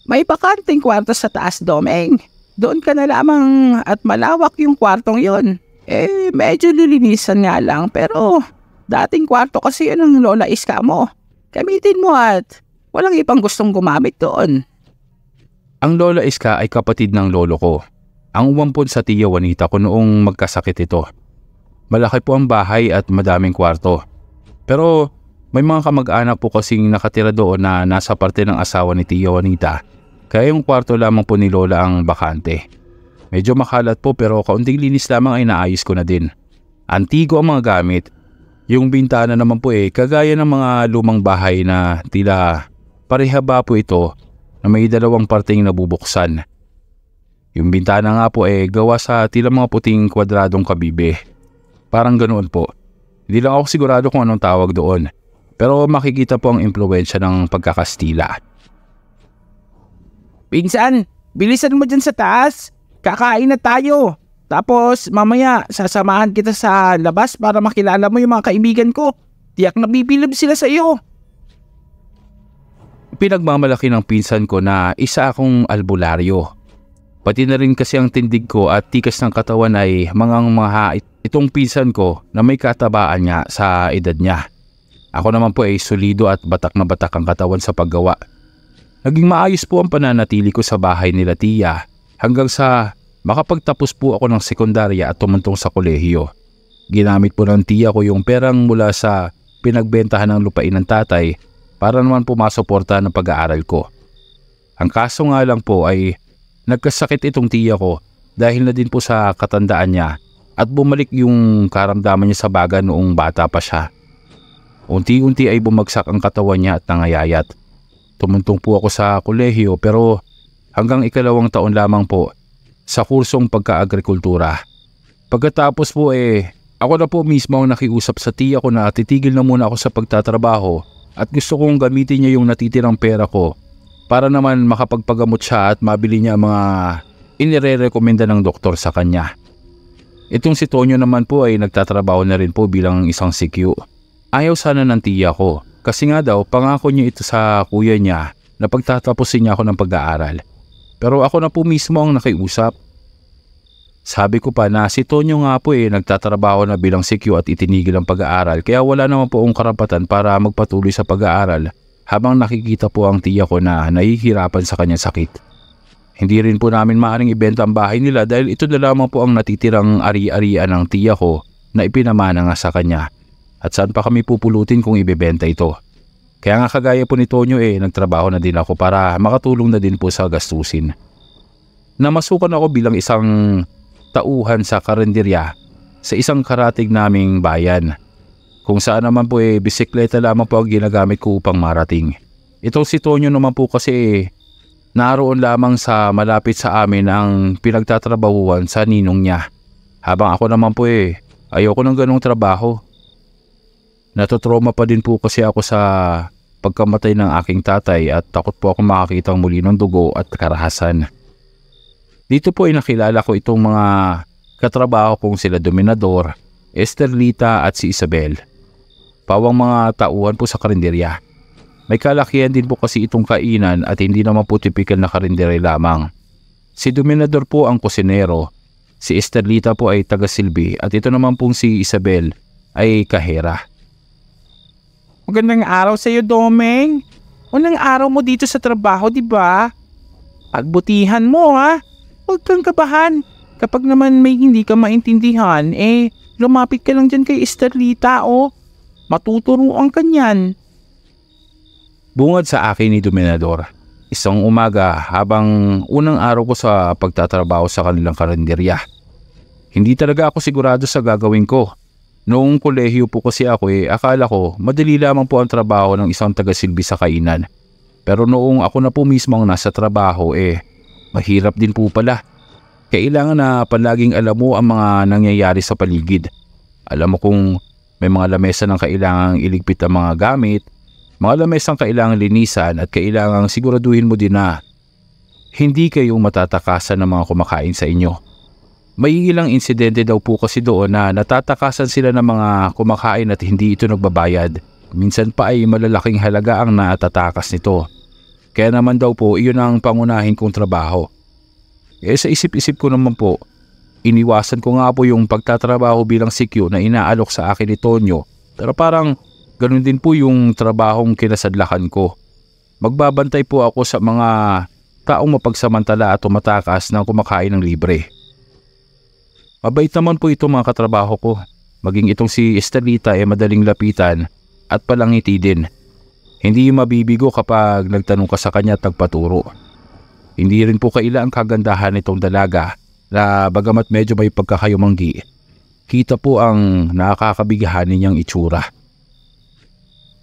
May bakanting kwarto sa taas, Domeng. Doon ka na lamang at malawak yung kwartong yon. Eh, medyo lilinisan nga lang pero dating kwarto kasi yun ng lola iska mo. Gamitin mo at walang ibang gustong gumamit doon. Ang lola iska ay kapatid ng lolo ko. Ang umampon sa tiya Juanita ko noong magkasakit ito. Malaki po ang bahay at madaming kwarto. Pero may mga kamag-anak po kasing nakatira doon na nasa parte ng asawa ni Tio Juanita. Kaya yung kwarto lamang po ni Lola ang bakante. Medyo makalat po pero kaunting linis lamang ay naayos ko na din. Antigo ang mga gamit. Yung bintana naman po eh kagaya ng mga lumang bahay na tila parehaba po ito na may dalawang parteng nabubuksan. Yung bintana nga po eh gawa sa tila mga puting kwadradong kabibe. Parang ganoon po. Hindi lang ako sigurado kung anong tawag doon. Pero makikita po ang impluensya ng pagkakastila. Pinsan, bilisan mo dyan sa taas. Kakain na tayo. Tapos mamaya sasamahan kita sa labas para makilala mo yung mga kaibigan ko. Tiyak na bibilib sila sa iyo. Pinagmamalaki ng pinsan ko na isa akong albularyo Pati na rin kasi ang tindig ko at tikas ng katawan ay mangang maha itong pinsan ko na may katabaan nga sa edad niya. Ako naman po ay solido at batak na batak ang katawan sa paggawa. Naging maayos po ang pananatili ko sa bahay nila tiya hanggang sa makapagtapos po ako ng sekundarya at tumuntong sa kolehiyo. Ginamit po ng tiya ko yung perang mula sa pinagbentahan ng lupain ng tatay para naman po masuporta ng pag-aaral ko. Ang kaso nga lang po ay Nagkasakit itong tiya ko dahil na din po sa katandaan niya at bumalik yung karamdaman niya sa baga noong bata pa siya. Unti-unti ay bumagsak ang katawan niya at nangayayat. Tumuntong po ako sa kolehiyo pero hanggang ikalawang taon lamang po sa kursong pagka-agrikultura. Pagkatapos po eh, ako na po mismo ang nakiusap sa tiya ko na titigil na muna ako sa pagtatrabaho at gusto kong gamitin niya yung natitirang pera ko para naman makapagpagamot siya at mabili niya ang mga inire-recommenda ng doktor sa kanya. Itong si Tonyo naman po ay nagtatrabaho na rin po bilang isang CQ. Ayaw sana ng tiya ko kasi nga daw pangako niya ito sa kuya niya na pagtataposin niya ako ng pag-aaral. Pero ako na po mismo ang nakiusap. Sabi ko pa na si Tonyo nga po eh nagtatrabaho na bilang CQ at itinigil ang pag-aaral kaya wala naman po ang karapatan para magpatuloy sa pag-aaral habang nakikita po ang tiya ko na nahihirapan sa kanyang sakit. Hindi rin po namin maaaring ibenta ang bahay nila dahil ito na lamang po ang natitirang ari-arian ng tiya ko na ipinamana nga sa kanya. At saan pa kami pupulutin kung ibebenta ito? Kaya nga kagaya po ni Tonyo eh, nagtrabaho na din ako para makatulong na din po sa gastusin. Namasukan ako bilang isang tauhan sa karinderya sa isang karatig naming bayan kung saan naman po eh, bisikleta lamang po ang ginagamit ko upang marating. Itong si Tonyo naman po kasi eh, naroon lamang sa malapit sa amin ang pinagtatrabahuan sa ninong niya. Habang ako naman po eh, ayoko ng ganong trabaho. Natotroma pa din po kasi ako sa pagkamatay ng aking tatay at takot po ako makakita muli ng dugo at karahasan. Dito po ay eh, nakilala ko itong mga katrabaho kong sila Dominador, Esterlita at si Isabel pawang mga tauhan po sa karinderya. May kalakihan din po kasi itong kainan at hindi naman po typical na karinderya lamang. Si Dominador po ang kusinero, si Esterlita po ay taga-silbi at ito naman pong si Isabel ay kahera. Magandang araw sa iyo, Doming. Unang araw mo dito sa trabaho, di ba? Pagbutihan mo, ha? Huwag kang kabahan. Kapag naman may hindi ka maintindihan, eh, lumapit ka lang dyan kay Esterlita, oh. Matuturuan ka niyan. Bungad sa akin ni Dominadora. Isang umaga habang unang araw ko sa pagtatrabaho sa kanilang karinderya. Hindi talaga ako sigurado sa gagawin ko. Noong kolehiyo po kasi ako eh, akala ko madali lamang po ang trabaho ng isang taga-silbi sa kainan. Pero noong ako na po mismo ang nasa trabaho eh, mahirap din po pala. Kailangan na palaging alam mo ang mga nangyayari sa paligid. Alam mo kung may mga lamesa ng kailangang iligpit ang mga gamit, mga lamesang kailangang linisan at kailangang siguraduhin mo din na hindi kayo matatakasan ng mga kumakain sa inyo. May ilang insidente daw po kasi doon na natatakasan sila ng mga kumakain at hindi ito nagbabayad. Minsan pa ay malalaking halaga ang natatakas nito. Kaya naman daw po iyon ang pangunahin kong trabaho. Eh sa isip-isip ko naman po, Iniwasan ko nga po yung pagtatrabaho bilang CQ na inaalok sa akin ni Tonyo pero parang ganun din po yung trabahong kinasadlakan ko. Magbabantay po ako sa mga taong mapagsamantala at tumatakas na kumakain ng libre. Mabait naman po ito mga katrabaho ko. Maging itong si Estelita ay madaling lapitan at palangiti din. Hindi mabibigo kapag nagtanong ka sa kanya at nagpaturo. Hindi rin po kaila ang kagandahan nitong dalaga na bagamat medyo may pagkakayumanggi, kita po ang nakakabighanin niyang itsura.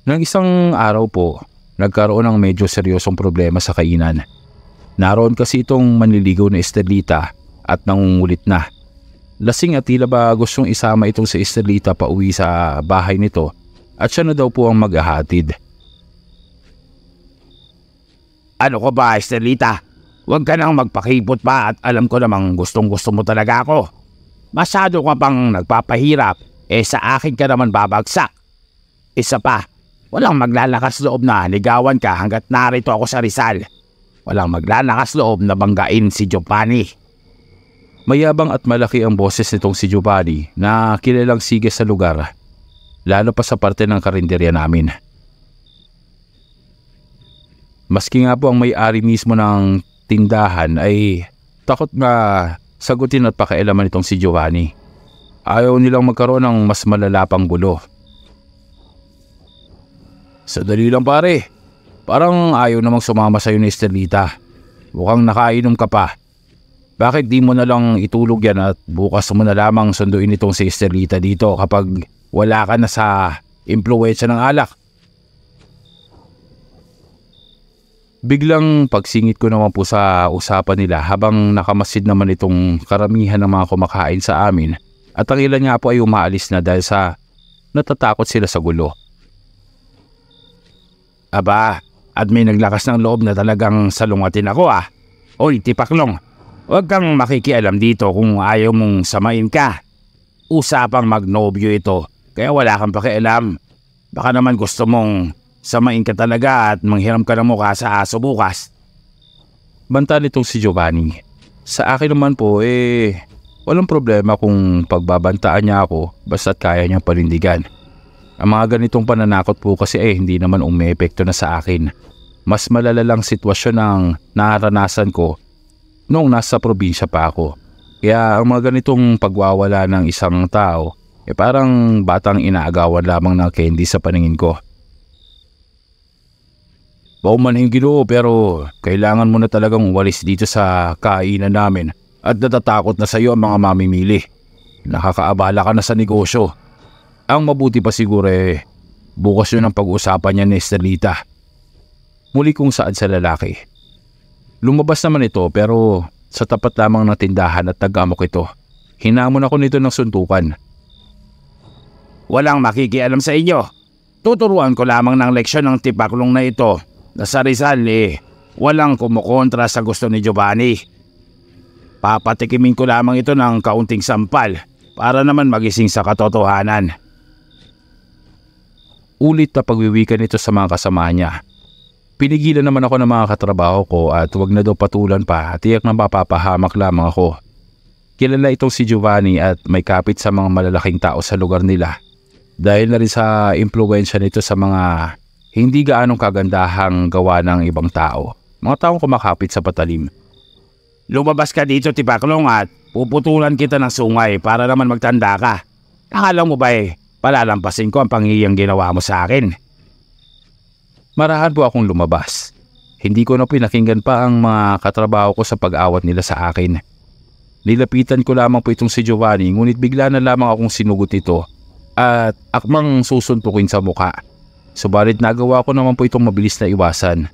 Nang isang araw po, nagkaroon ng medyo seryosong problema sa kainan. Naroon kasi itong manliligaw na Estelita at nangungulit na. Lasing at tila ba gustong isama itong si Estelita pa uwi sa bahay nito at siya na daw po ang maghahatid. Ano ko ba Estelita? Huwag ka nang magpakipot pa at alam ko namang gustong gusto mo talaga ako. Masyado ka pang nagpapahirap, eh sa akin ka naman babagsak. Isa pa, walang maglalakas loob na ligawan ka hanggat narito ako sa Rizal. Walang maglalakas loob na banggain si Giovanni. Mayabang at malaki ang boses nitong si Giovanni na kilalang sige sa lugar, lalo pa sa parte ng karinderya namin. Maski nga po ang may-ari mismo ng tindahan ay takot na sagutin at pakialaman itong si Giovanni. Ayaw nilang magkaroon ng mas malalapang gulo. Sadali lang pare. Parang ayaw namang sumama sa'yo ni Estelita. Mukhang nakainom ka pa. Bakit di mo na lang itulog yan at bukas mo na lamang sunduin itong si Estelita dito kapag wala ka na sa impluwensya ng alak? Biglang pagsingit ko naman po sa usapan nila habang nakamasid naman itong karamihan ng mga kumakain sa amin at ang ilan nga po ay umaalis na dahil sa natatakot sila sa gulo. Aba, at may naglakas ng loob na talagang salungatin ako ah. Oy, tipaklong, huwag kang makikialam dito kung ayaw mong samain ka. Usapang magnobyo ito, kaya wala kang pakialam. Baka naman gusto mong Samain ka talaga at manghiram ka ng mukha sa aso bukas. Banta nitong si Giovanni. Sa akin naman po eh walang problema kung pagbabantaan niya ako basta't kaya niyang palindigan. Ang mga ganitong pananakot po kasi eh hindi naman umeepekto na sa akin. Mas malala lang sitwasyon ang naranasan ko noong nasa probinsya pa ako. Kaya ang mga ganitong pagwawala ng isang tao eh parang batang inaagawan lamang ng candy sa paningin ko. Paumanhin Ginoo pero kailangan mo na talagang walis dito sa kainan namin at natatakot na sa iyo ang mga mamimili. Nakakaabala ka na sa negosyo. Ang mabuti pa siguro eh, bukas yun ang pag-uusapan niya ni Estelita. Muli kong saad sa lalaki. Lumabas naman ito pero sa tapat lamang ng tindahan at tagamok ito. Hinamon ako nito ng suntukan. Walang makikialam sa inyo. Tuturuan ko lamang ng leksyon ng tipaklong na ito na sa Rizal eh, walang kumukontra sa gusto ni Giovanni. Papatikimin ko lamang ito ng kaunting sampal para naman magising sa katotohanan. Ulit na pagwiwikan ito sa mga kasama niya. Pinigilan naman ako ng mga katrabaho ko at wag na daw patulan pa at tiyak na mapapahamak lamang ako. Kilala itong si Giovanni at may kapit sa mga malalaking tao sa lugar nila. Dahil na rin sa impluensya nito sa mga hindi gaanong kagandahang gawa ng ibang tao. Mga taong kumakapit sa patalim. Lumabas ka dito, tipaklong at puputulan kita ng sungay para naman magtanda ka. Akala mo ba eh, palalampasin ko ang pangiyang ginawa mo sa akin. Marahan po akong lumabas. Hindi ko na pinakinggan pa ang mga katrabaho ko sa pag-awat nila sa akin. Nilapitan ko lamang po itong si Giovanni ngunit bigla na lamang akong sinugot nito at akmang susuntukin sa mukha. Subalit nagawa ko naman po itong mabilis na iwasan.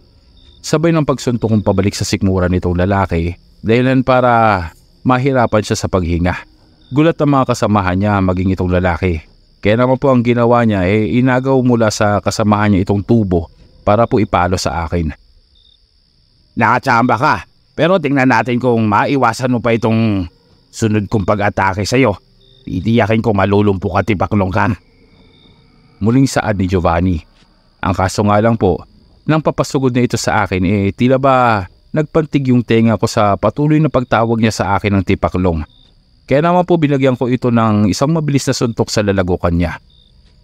Sabay ng pagsuntok kong pabalik sa sikmura nitong lalaki dahilan para mahirapan siya sa paghinga. Gulat ang mga kasamahan niya maging itong lalaki. Kaya naman po ang ginawa niya ay eh, inagaw mula sa kasamahan niya itong tubo para po ipalo sa akin. Nakachamba ka, pero tingnan natin kung maiwasan mo pa itong sunod kong pag-atake sa'yo. Titiyakin kong malulumpo ka tipaklong ka. Muling saad ni Giovanni ang kaso nga lang po, nang papasugod na ito sa akin eh tila ba nagpantig yung tenga ko sa patuloy na pagtawag niya sa akin ng tipaklong. Kaya naman po binagyan ko ito ng isang mabilis na suntok sa lalagokan niya.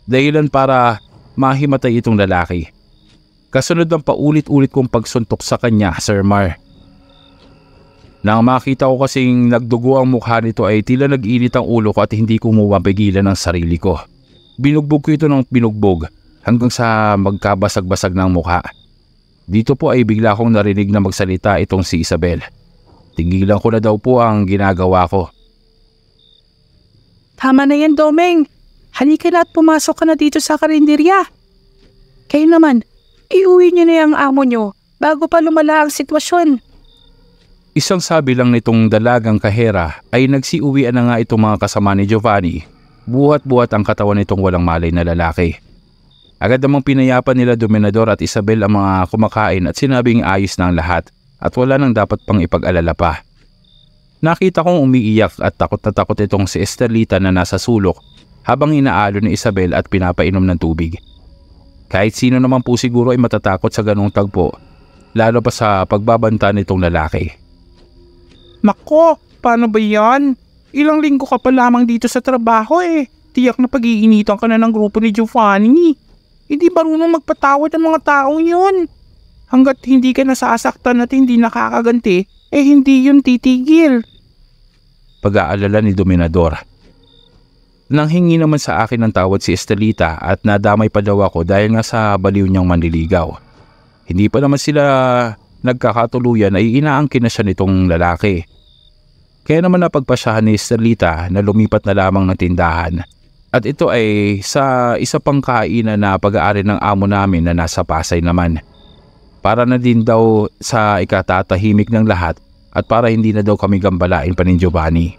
Dahilan para mahimatay itong lalaki. Kasunod ng paulit-ulit kong pagsuntok sa kanya, Sir Mar. Nang makita ko kasing nagdugo ang mukha nito ay tila nag-init ang ulo ko at hindi ko mawapigilan ang sarili ko. Binugbog ko ito ng binugbog hanggang sa magkabasag-basag ng mukha. Dito po ay bigla kong narinig na magsalita itong si Isabel. Tingilan ko na daw po ang ginagawa ko. Tama na yan, Doming. Halika na at pumasok ka na dito sa karinderya. Kayo naman, iuwi niyo na yung amo niyo bago pa lumala ang sitwasyon. Isang sabi lang nitong dalagang kahera ay nagsiuwian na nga itong mga kasama ni Giovanni. Buhat-buhat ang katawan nitong walang malay na lalaki. Agad namang pinayapan nila Dominador at Isabel ang mga kumakain at sinabing ayos na ang lahat at wala nang dapat pang ipag-alala pa. Nakita kong umiiyak at takot na takot itong si Esterlita na nasa sulok habang inaalo ni Isabel at pinapainom ng tubig. Kahit sino naman po siguro ay matatakot sa ganong tagpo, lalo pa sa pagbabanta nitong lalaki. Mako, paano ba yan? Ilang linggo ka pa lamang dito sa trabaho eh. Tiyak na pag-iinitan ka na ng grupo ni Giovanni. Hindi marunong magpatawad ang mga tao yun. Hanggat hindi ka nasasaktan at hindi nakakaganti, eh hindi yun titigil. Pag-aalala ni Dominador. Nang hingi naman sa akin ng tawad si Estelita at nadamay pa daw ako dahil nga sa baliw niyang manliligaw. Hindi pa naman sila nagkakatuluyan ay inaangkin na siya nitong lalaki. Kaya naman napagpasyahan ni Estelita na lumipat na lamang ng tindahan at ito ay sa isa pang kainan na pag-aari ng amo namin na nasa Pasay naman. Para na din daw sa ikatatahimik ng lahat at para hindi na daw kami gambalain pa ni Giovanni.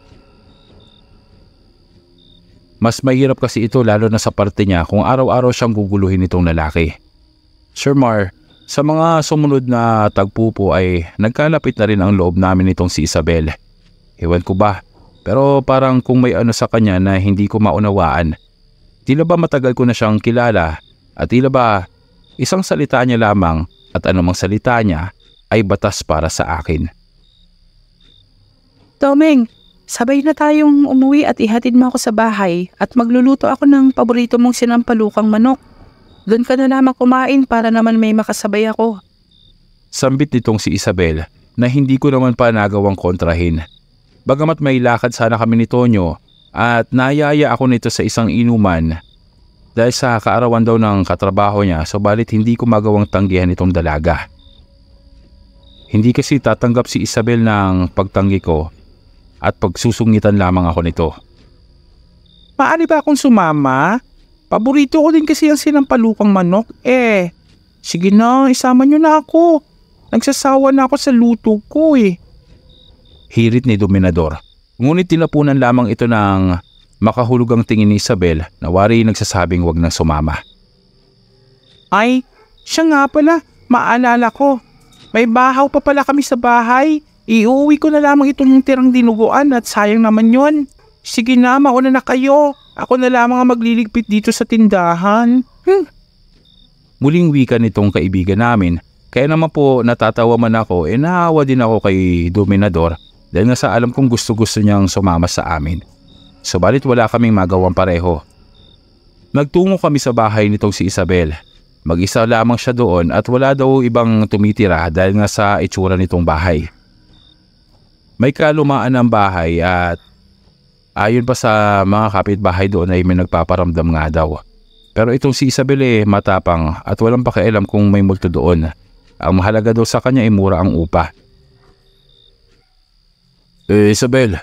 Mas mahirap kasi ito lalo na sa parte niya kung araw-araw siyang guguluhin itong lalaki. Sir Mar, sa mga sumunod na tagpupo ay nagkalapit na rin ang loob namin nitong si Isabel. Iwan ko ba, pero parang kung may ano sa kanya na hindi ko maunawaan. Tila ba matagal ko na siyang kilala at tila ba isang salita niya lamang at anumang salita niya ay batas para sa akin. Toming, sabay na tayong umuwi at ihatid mo ako sa bahay at magluluto ako ng paborito mong sinampalukang manok. Doon ka na lamang kumain para naman may makasabay ako. Sambit nitong si Isabel na hindi ko naman pa nagawang kontrahin Bagamat may lakad sana kami ni Tonyo at nayaya ako nito sa isang inuman dahil sa kaarawan daw ng katrabaho niya sabalit hindi ko magawang tanggihan itong dalaga. Hindi kasi tatanggap si Isabel ng pagtanggi ko at pagsusungitan lamang ako nito. Paano ba akong sumama? Paborito ko din kasi ang sinampalukang manok eh. Sige na, isama niyo na ako. Nagsasawa na ako sa luto ko eh hirit ni Dominador. Ngunit tinapunan lamang ito ng makahulugang tingin ni Isabel na wari nagsasabing huwag nang sumama. Ay, siya nga pala, maalala ko. May bahaw pa pala kami sa bahay. Iuwi ko na lamang itong tirang dinuguan at sayang naman yon. Sige na, mauna na kayo. Ako na lamang ang magliligpit dito sa tindahan. Hmm. Muling wika nitong kaibigan namin. Kaya naman po natatawa man ako e eh, naawa din ako kay Dominador dahil nasa alam kong gusto-gusto niyang sumama sa amin. Subalit wala kaming magawang pareho. Nagtungo kami sa bahay nitong si Isabel. Mag-isa lamang siya doon at wala daw ibang tumitira dahil nga sa itsura nitong bahay. May kalumaan ang bahay at ayon pa sa mga kapitbahay doon ay may nagpaparamdam nga daw. Pero itong si Isabel eh matapang at walang pakialam kung may multo doon. Ang mahalaga daw sa kanya ay mura ang upa. Eh Isabel,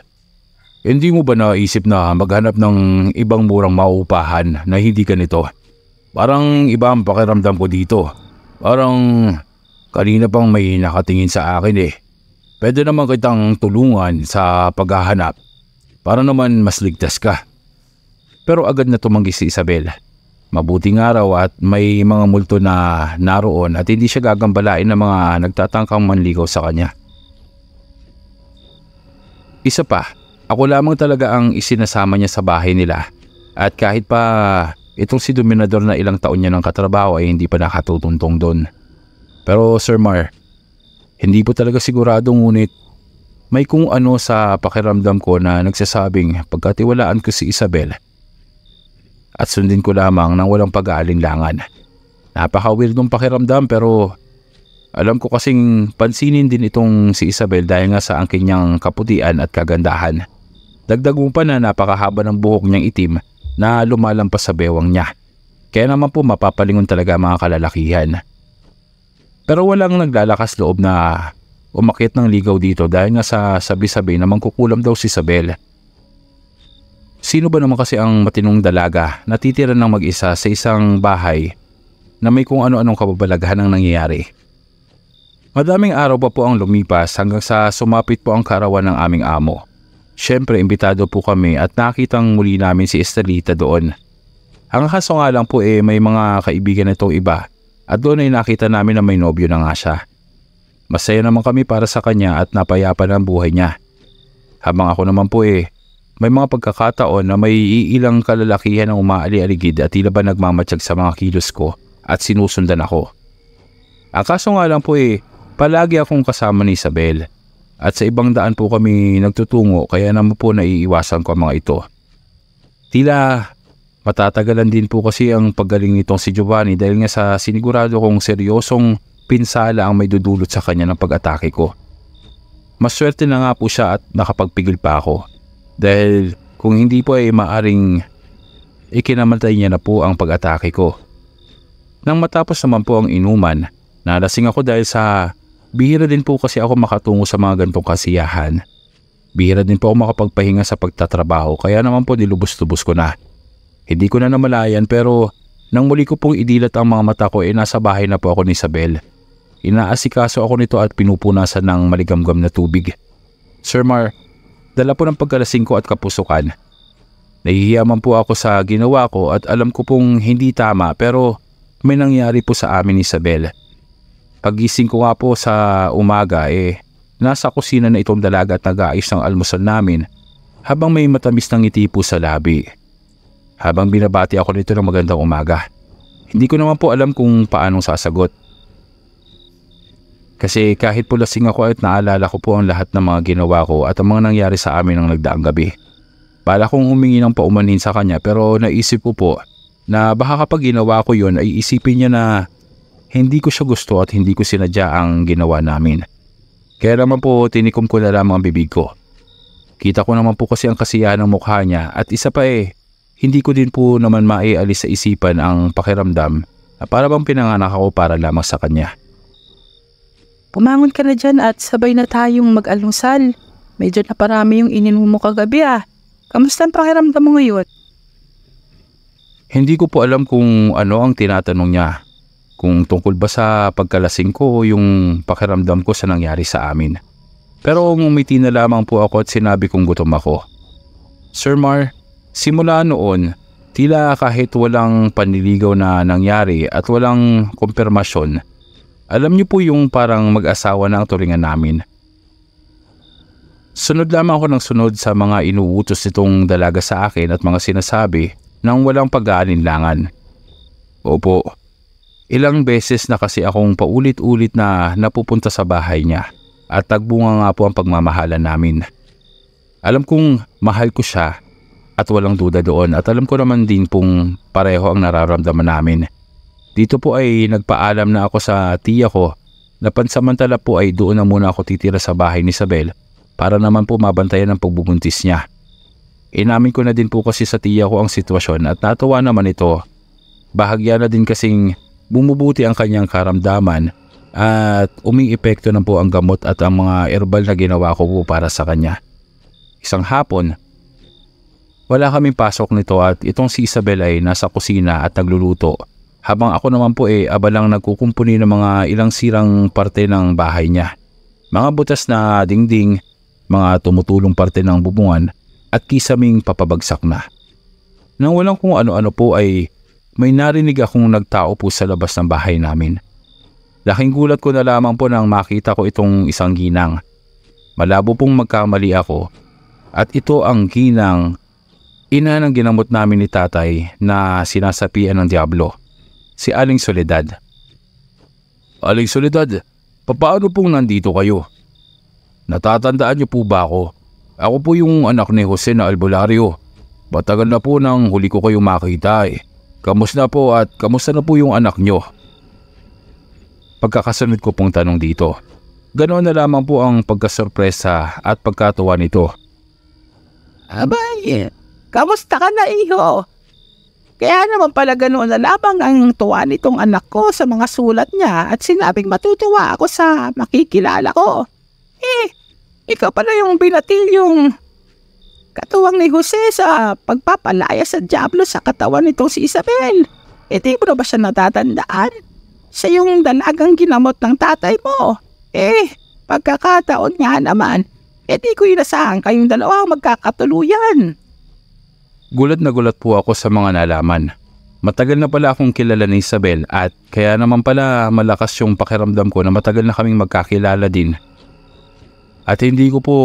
hindi mo ba naisip na maghanap ng ibang murang maupahan na hindi ganito? Parang iba ang pakiramdam ko dito. Parang kanina pang may nakatingin sa akin eh. Pwede naman kitang tulungan sa paghahanap para naman mas ligtas ka. Pero agad na tumanggi si Isabel. Mabuting araw at may mga multo na naroon at hindi siya gagambalain ng mga nagtatangkang manligaw sa kanya. Isa pa, ako lamang talaga ang isinasama niya sa bahay nila. At kahit pa itong si Dominador na ilang taon niya ng katrabaho ay hindi pa nakatutuntong doon. Pero Sir Mar, hindi po talaga sigurado ngunit may kung ano sa pakiramdam ko na nagsasabing pagkatiwalaan ko si Isabel at sundin ko lamang nang walang pag-aalinlangan. Napaka-weird ng pakiramdam pero alam ko kasing pansinin din itong si Isabel dahil nga sa ang kanyang kaputian at kagandahan. Dagdag mo pa na napakahaba ng buhok niyang itim na lumalampas sa bewang niya. Kaya naman po mapapalingon talaga mga kalalakihan. Pero walang naglalakas loob na umakit ng ligaw dito dahil nga sa sabi-sabi na mangkukulam daw si Isabel. Sino ba naman kasi ang matinong dalaga na titira ng mag-isa sa isang bahay na may kung ano-anong kababalaghan ang nangyayari? Madaming araw pa po ang lumipas hanggang sa sumapit po ang karawan ng aming amo. Siyempre, imbitado po kami at nakitang muli namin si Estelita doon. Ang kaso nga lang po eh may mga kaibigan na nitong iba at doon ay nakita namin na may nobyo na nga siya. Masaya naman kami para sa kanya at napayapa na ang buhay niya. Habang ako naman po eh, may mga pagkakataon na may iilang kalalakihan ang umaali-aligid at tila ba nagmamatsyag sa mga kilos ko at sinusundan ako. Ang kaso nga lang po eh, Palagi akong kasama ni Isabel at sa ibang daan po kami nagtutungo kaya naman po naiiwasan ko ang mga ito. Tila matatagalan din po kasi ang paggaling nitong si Giovanni dahil nga sa sinigurado kong seryosong pinsala ang may dudulot sa kanya ng pag-atake ko. Maswerte na nga po siya at nakapagpigil pa ako dahil kung hindi po ay maaring ikinamatay niya na po ang pag-atake ko. Nang matapos naman po ang inuman, nalasing ako dahil sa Bihira din po kasi ako makatungo sa mga ganitong kasiyahan. Bihira din po ako makapagpahinga sa pagtatrabaho kaya naman po nilubos tubos ko na. Hindi ko na namalayan pero nang muli ko pong idilat ang mga mata ko ay eh, nasa bahay na po ako ni Isabel. Inaasikaso ako nito at pinupunasan ng maligamgam na tubig. Sir Mar, dala po ng pagkalasing ko at kapusukan. Nahihiyaman po ako sa ginawa ko at alam ko pong hindi tama pero may nangyari po sa amin ni Isabel. Pagising ko nga po sa umaga eh, nasa kusina na itong dalaga at nag-aayos ng almusal namin habang may matamis ng ngiti po sa labi. Habang binabati ako nito ng magandang umaga. Hindi ko naman po alam kung paanong sasagot. Kasi kahit po lasing ako at naalala ko po ang lahat ng mga ginawa ko at ang mga nangyari sa amin ng nagdaang gabi. Para kong humingi ng paumanhin sa kanya pero naisip ko po na baka kapag ginawa ko yon ay isipin niya na hindi ko siya gusto at hindi ko sinadya ang ginawa namin. Kaya naman po tinikom ko na lamang ang bibig ko. Kita ko naman po kasi ang kasiyahan ng mukha niya at isa pa eh, hindi ko din po naman maialis sa isipan ang pakiramdam na para bang pinanganak ako para lamang sa kanya. Pumangon ka na dyan at sabay na tayong mag-almusal. Medyo naparami yung ininom mo kagabi ah. Kamusta ang pakiramdam mo ngayon? Hindi ko po alam kung ano ang tinatanong niya. Kung tungkol ba sa pagkalasing ko o yung pakiramdam ko sa nangyari sa amin. Pero ngumiti na lamang po ako at sinabi kong gutom ako. Sir Mar, simula noon, tila kahit walang panliligaw na nangyari at walang kumpirmasyon, alam niyo po yung parang mag-asawa na ang turingan namin. Sunod lamang ako ng sunod sa mga inuutos nitong dalaga sa akin at mga sinasabi nang walang pag-aalinlangan. Opo, Ilang beses na kasi akong paulit-ulit na napupunta sa bahay niya at tagbunga nga po ang pagmamahalan namin. Alam kong mahal ko siya at walang duda doon at alam ko naman din pong pareho ang nararamdaman namin. Dito po ay nagpaalam na ako sa tiya ko na pansamantala po ay doon na muna ako titira sa bahay ni Isabel para naman po mabantayan ang pagbubuntis niya. Inamin ko na din po kasi sa tiya ko ang sitwasyon at natuwa naman ito. Bahagya na din kasing bumubuti ang kanyang karamdaman at umiipekto na po ang gamot at ang mga herbal na ginawa ko po para sa kanya. Isang hapon, wala kaming pasok nito at itong si Isabel ay nasa kusina at nagluluto habang ako naman po eh abalang nagkukumpuni ng mga ilang sirang parte ng bahay niya. Mga butas na dingding, mga tumutulong parte ng bubungan at kisaming papabagsak na. Nang walang kung ano-ano po ay may narinig akong nagtao po sa labas ng bahay namin. Laking gulat ko na lamang po nang makita ko itong isang ginang. Malabo pong magkamali ako at ito ang ginang ina ng ginamot namin ni tatay na sinasapian ng Diablo, si Aling Soledad. Aling Soledad, papaano pong nandito kayo? Natatandaan niyo po ba ako? Ako po yung anak ni Jose na albularyo. Matagal na po nang huli ko kayo makita eh. Kamusta po at kamusta na po yung anak nyo? Pagkakasunod ko pong tanong dito. Ganoon na lamang po ang pagkasurpresa at pagkatuwa nito. Abay, kamusta ka na iho? Kaya naman pala ganoon na lamang ang tuwa nitong anak ko sa mga sulat niya at sinabing matutuwa ako sa makikilala ko. Eh, ikaw pala yung binatil yung Katuwang ni Jose sa pagpapalaya sa Diablo sa katawan nitong si Isabel. E di mo ba siya natatandaan? Siya yung dalagang ginamot ng tatay mo. Eh, pagkakataon nga naman, e di ko inasahan kayong dalawa magkakatuluyan. Gulat na gulat po ako sa mga nalaman. Matagal na pala akong kilala ni Isabel at kaya naman pala malakas yung pakiramdam ko na matagal na kaming magkakilala din at hindi ko po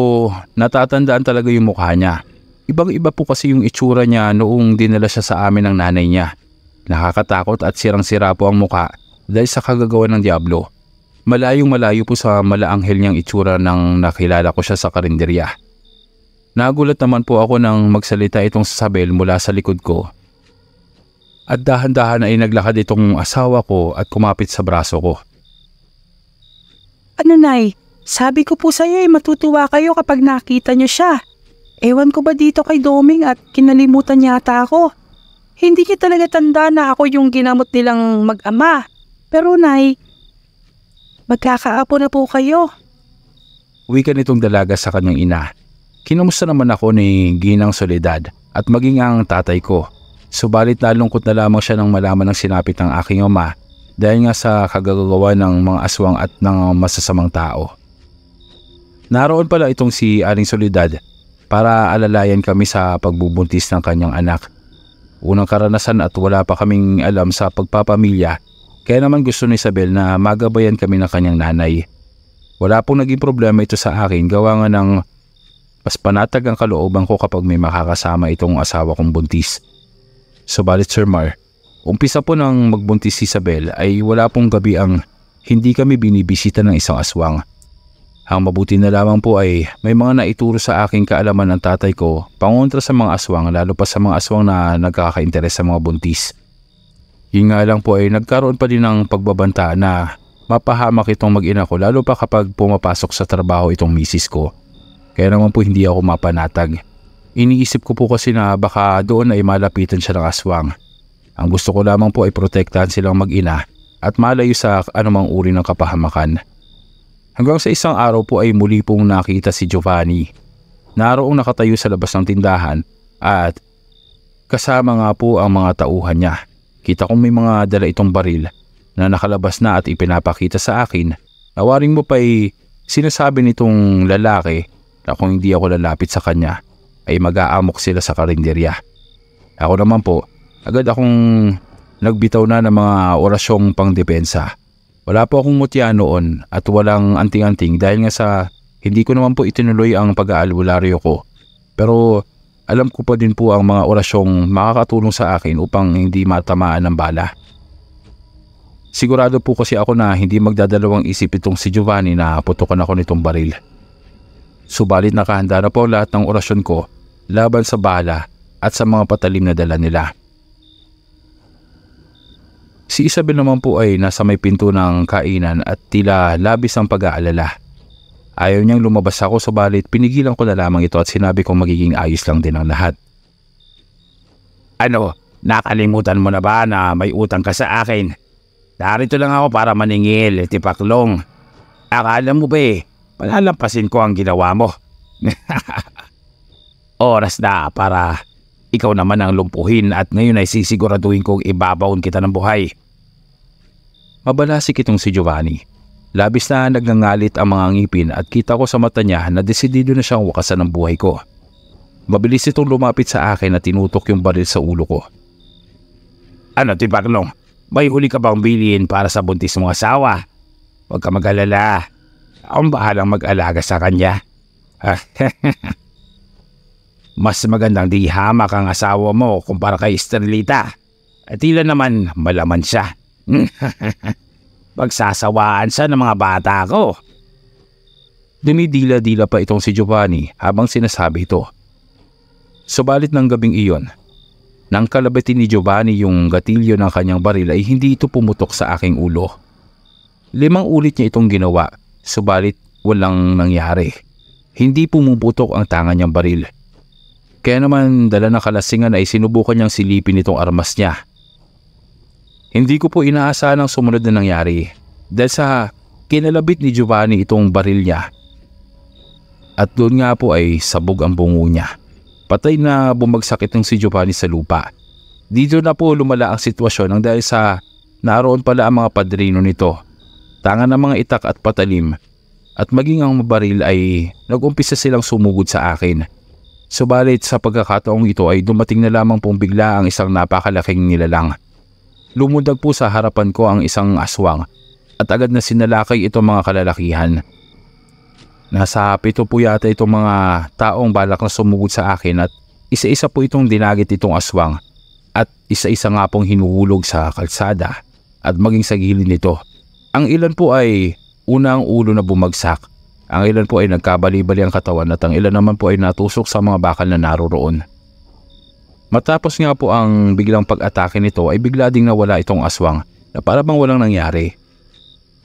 natatandaan talaga yung mukha niya. Ibang-iba po kasi yung itsura niya noong dinala siya sa amin ng nanay niya. Nakakatakot at sirang-sira po ang mukha dahil sa kagagawa ng Diablo. Malayong malayo po sa malaanghel niyang itsura nang nakilala ko siya sa karinderya. Nagulat naman po ako nang magsalita itong sasabel mula sa likod ko. At dahan-dahan ay naglakad itong asawa ko at kumapit sa braso ko. Ano nai? Sabi ko po sa iyo ay eh, matutuwa kayo kapag nakita niyo siya. Ewan ko ba dito kay Doming at kinalimutan yata ako. Hindi niya talaga tanda na ako yung ginamot nilang mag-ama. Pero nay, magkakaapo na po kayo. Uwi ka nitong dalaga sa kanyang ina. Kinamusta naman ako ni Ginang Soledad at maging ang tatay ko. Subalit nalungkot na lamang siya nang malaman ng sinapit ng aking ama dahil nga sa kagagawa ng mga aswang at ng masasamang tao. Naroon pala itong si Aling Soledad para alalayan kami sa pagbubuntis ng kanyang anak. Unang karanasan at wala pa kaming alam sa pagpapamilya kaya naman gusto ni Isabel na magabayan kami ng kanyang nanay. Wala pong naging problema ito sa akin gawa nga ng mas panatag ang kalooban ko kapag may makakasama itong asawa kong buntis. Subalit Sir Mar, umpisa po ng magbuntis si Isabel ay wala pong gabi ang hindi kami binibisita ng isang aswang. Ang mabuti na lamang po ay may mga naituro sa aking kaalaman ng tatay ko pangontra sa mga aswang lalo pa sa mga aswang na nagkakainteres sa mga buntis. Yun nga lang po ay nagkaroon pa din ng pagbabanta na mapahamak itong mag-ina ko lalo pa kapag pumapasok sa trabaho itong misis ko. Kaya naman po hindi ako mapanatag. Iniisip ko po kasi na baka doon ay malapitan siya ng aswang. Ang gusto ko lamang po ay protektahan silang mag-ina at malayo sa anumang uri ng kapahamakan. Hanggang sa isang araw po ay muli pong nakita si Giovanni. Naroong nakatayo sa labas ng tindahan at kasama nga po ang mga tauhan niya. Kita kong may mga dala itong baril na nakalabas na at ipinapakita sa akin. Nawaring mo pa ay sinasabi nitong lalaki na kung hindi ako lalapit sa kanya ay mag-aamok sila sa karinderya. Ako naman po, agad akong nagbitaw na ng mga orasyong pangdepensa wala po akong mutya noon at walang anting-anting dahil nga sa hindi ko naman po itinuloy ang pag-aalbularyo ko. Pero alam ko pa din po ang mga orasyong makakatulong sa akin upang hindi matamaan ng bala. Sigurado po kasi ako na hindi magdadalawang isip itong si Giovanni na putukan ako nitong baril. Subalit nakahanda na po lahat ng orasyon ko laban sa bala at sa mga patalim na dala nila. Si Isabel naman po ay nasa may pinto ng kainan at tila labis ang pag-aalala. Ayaw niyang lumabas ako subalit pinigilan ko na lamang ito at sinabi kong magiging ayos lang din ang lahat. Ano, nakalimutan mo na ba na may utang ka sa akin? Narito lang ako para maningil, eh, tipaklong. Akala mo ba eh, palalampasin ko ang ginawa mo. Oras na para ikaw naman ang lumpuhin at ngayon ay sisiguraduhin kong ibabaon kita ng buhay. Mabalasik itong si Giovanni. Labis na nagngangalit ang mga ngipin at kita ko sa mata niya na desidido na siyang wakasan ang buhay ko. Mabilis itong lumapit sa akin at tinutok yung baril sa ulo ko. Ano, Tibaglong? May huli ka bang bilihin para sa buntis mong asawa? Huwag ka mag-alala. Ang bahalang mag-alaga sa kanya. Mas magandang di hamak ang asawa mo kumpara kay Sterlita. At tila naman malaman siya. Pagsasawaan sa ng mga bata ko. Dumidila-dila pa itong si Giovanni habang sinasabi ito. Subalit ng gabing iyon, nang kalabitin ni Giovanni yung gatilyo ng kanyang baril ay hindi ito pumutok sa aking ulo. Limang ulit niya itong ginawa, subalit walang nangyari. Hindi pumuputok ang tanga niyang baril. Kaya naman dala na kalasingan ay sinubukan niyang silipin itong armas niya hindi ko po inaasahan ang sumunod na nangyari dahil sa kinalabit ni Giovanni itong baril niya. At doon nga po ay sabog ang bungo niya. Patay na bumagsak itong si Giovanni sa lupa. Dito na po lumala ang sitwasyon ng dahil sa naroon pala ang mga padrino nito. Tanga ng mga itak at patalim at maging ang baril ay nagumpisa silang sumugod sa akin. Subalit sa pagkakataong ito ay dumating na lamang pong bigla ang isang napakalaking nilalang. Lumundag po sa harapan ko ang isang aswang at agad na sinalakay itong mga kalalakihan. Nasa pito po yata itong mga taong balak na sumugod sa akin at isa-isa po itong dinagit itong aswang at isa-isa nga pong hinuhulog sa kalsada at maging sa gilid nito. Ang ilan po ay unang ulo na bumagsak, ang ilan po ay nagkabali-bali ang katawan at ang ilan naman po ay natusok sa mga bakal na naroroon. Matapos nga po ang biglang pag-atake nito ay bigla ding nawala itong aswang na para bang walang nangyari.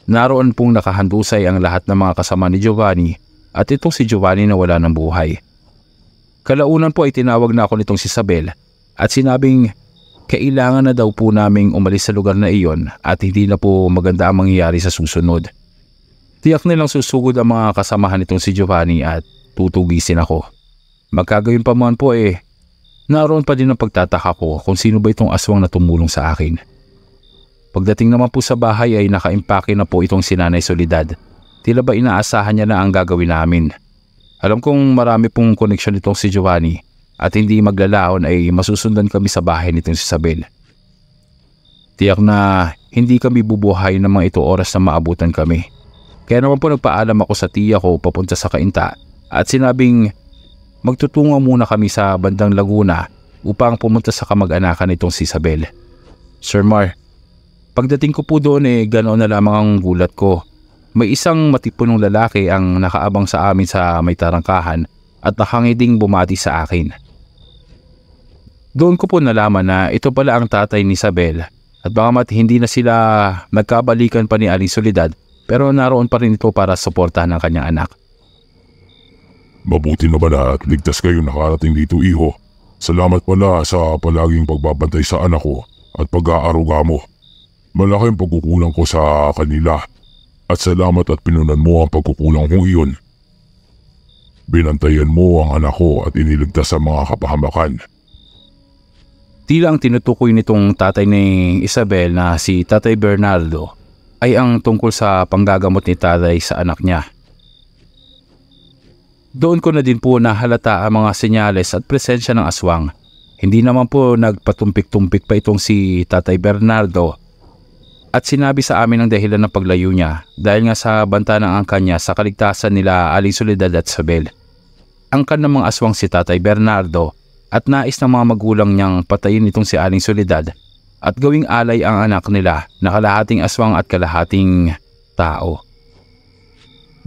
Naroon pong nakahandusay ang lahat ng mga kasama ni Giovanni at itong si Giovanni na wala ng buhay. Kalaunan po ay tinawag na ako nitong si Sabel at sinabing kailangan na daw po naming umalis sa lugar na iyon at hindi na po maganda ang mangyayari sa susunod. Tiyak nilang susugod ang mga kasamahan nitong si Giovanni at tutugisin ako. Magkagayon pa man po eh, Naroon pa din ang pagtataka ko kung sino ba itong aswang na tumulong sa akin. Pagdating naman po sa bahay ay nakaimpake na po itong sinanay Solidad. Tila ba inaasahan niya na ang gagawin namin. Alam kong marami pong koneksyon itong si Giovanni at hindi maglalaon ay masusundan kami sa bahay nitong si Sabel. Tiyak na hindi kami bubuhay ng mga ito oras na maabutan kami. Kaya naman po nagpaalam ako sa tiya ko papunta sa kainta at sinabing magtutungo muna kami sa bandang Laguna upang pumunta sa kamag-anakan nitong si Isabel. Sir Mar, pagdating ko po doon eh ganoon na lamang ang gulat ko. May isang matipunong lalaki ang nakaabang sa amin sa may tarangkahan at nakangiding bumati sa akin. Doon ko po nalaman na ito pala ang tatay ni Isabel at bagamat hindi na sila magkabalikan pa ni Aling Soledad pero naroon pa rin ito para suportahan ang kanyang anak. Mabuti naman at ligtas kayo nakarating dito iho. Salamat pala sa palaging pagbabantay sa anak ko at pag-aaruga mo. Malaking pagkukulang ko sa kanila at salamat at pinunan mo ang pagkukulang kong iyon. Binantayan mo ang anak ko at iniligtas sa mga kapahamakan. Tila ang tinutukoy nitong tatay ni Isabel na si Tatay Bernardo ay ang tungkol sa panggagamot ni tatay sa anak niya doon ko na din po nahalata ang mga senyales at presensya ng aswang. Hindi naman po nagpatumpik-tumpik pa itong si Tatay Bernardo at sinabi sa amin ang dahilan ng paglayo niya dahil nga sa banta ng angkan niya sa kaligtasan nila Aling Soledad at Sabel. Angkan ng mga aswang si Tatay Bernardo at nais ng mga magulang niyang patayin itong si Aling Soledad at gawing alay ang anak nila na kalahating aswang at kalahating tao.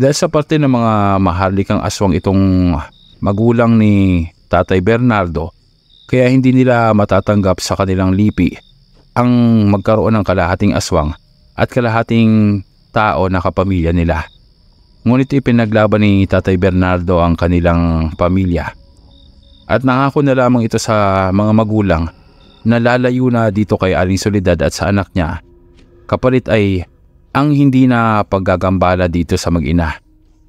Dahil sa parte ng mga maharlikang aswang itong magulang ni Tatay Bernardo, kaya hindi nila matatanggap sa kanilang lipi ang magkaroon ng kalahating aswang at kalahating tao na kapamilya nila. Ngunit ipinaglaban ni Tatay Bernardo ang kanilang pamilya. At nangako na lamang ito sa mga magulang na lalayo na dito kay Aling Soledad at sa anak niya. Kapalit ay ang hindi na paggagambala dito sa mag-ina.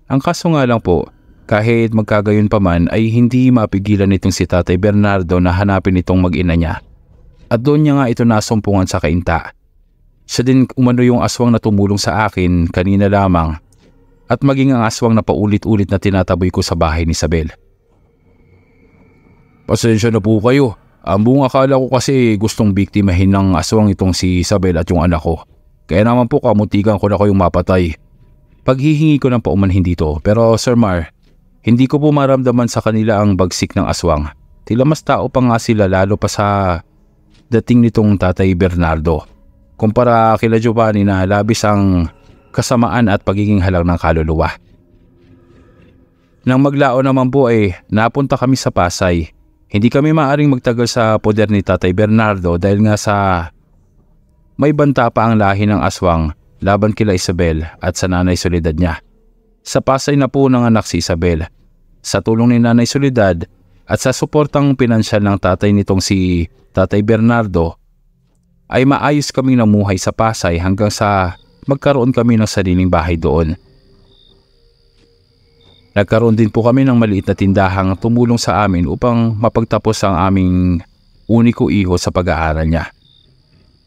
Ang kaso nga lang po, kahit magkagayon pa man ay hindi mapigilan nitong si Tatay Bernardo na hanapin itong mag-ina niya. At doon niya nga ito nasumpungan sa kainta. Siya din umano yung aswang na tumulong sa akin kanina lamang at maging ang aswang na paulit-ulit na tinataboy ko sa bahay ni Isabel. Pasensya na po kayo. Ang buong akala ko kasi gustong biktimahin ng aswang itong si Isabel at yung anak ko. Kaya naman po kamutigan ko na kayong mapatay. Paghihingi ko ng paumanhin dito pero Sir Mar, hindi ko po maramdaman sa kanila ang bagsik ng aswang. Tila mas tao pa nga sila lalo pa sa dating nitong tatay Bernardo. Kumpara kila Giovanni na labis ang kasamaan at pagiging halang ng kaluluwa. Nang maglao naman po ay eh, napunta kami sa Pasay hindi kami maaring magtagal sa poder ni Tatay Bernardo dahil nga sa may banta pa ang lahi ng aswang laban kila Isabel at sa nanay Soledad niya. Sa pasay na po ng anak si Isabel. Sa tulong ni nanay Soledad at sa suportang pinansyal ng tatay nitong si Tatay Bernardo ay maayos kaming namuhay sa Pasay hanggang sa magkaroon kami ng sariling bahay doon. Nagkaroon din po kami ng maliit na tindahang tumulong sa amin upang mapagtapos ang aming uniko iho sa pag-aaral niya.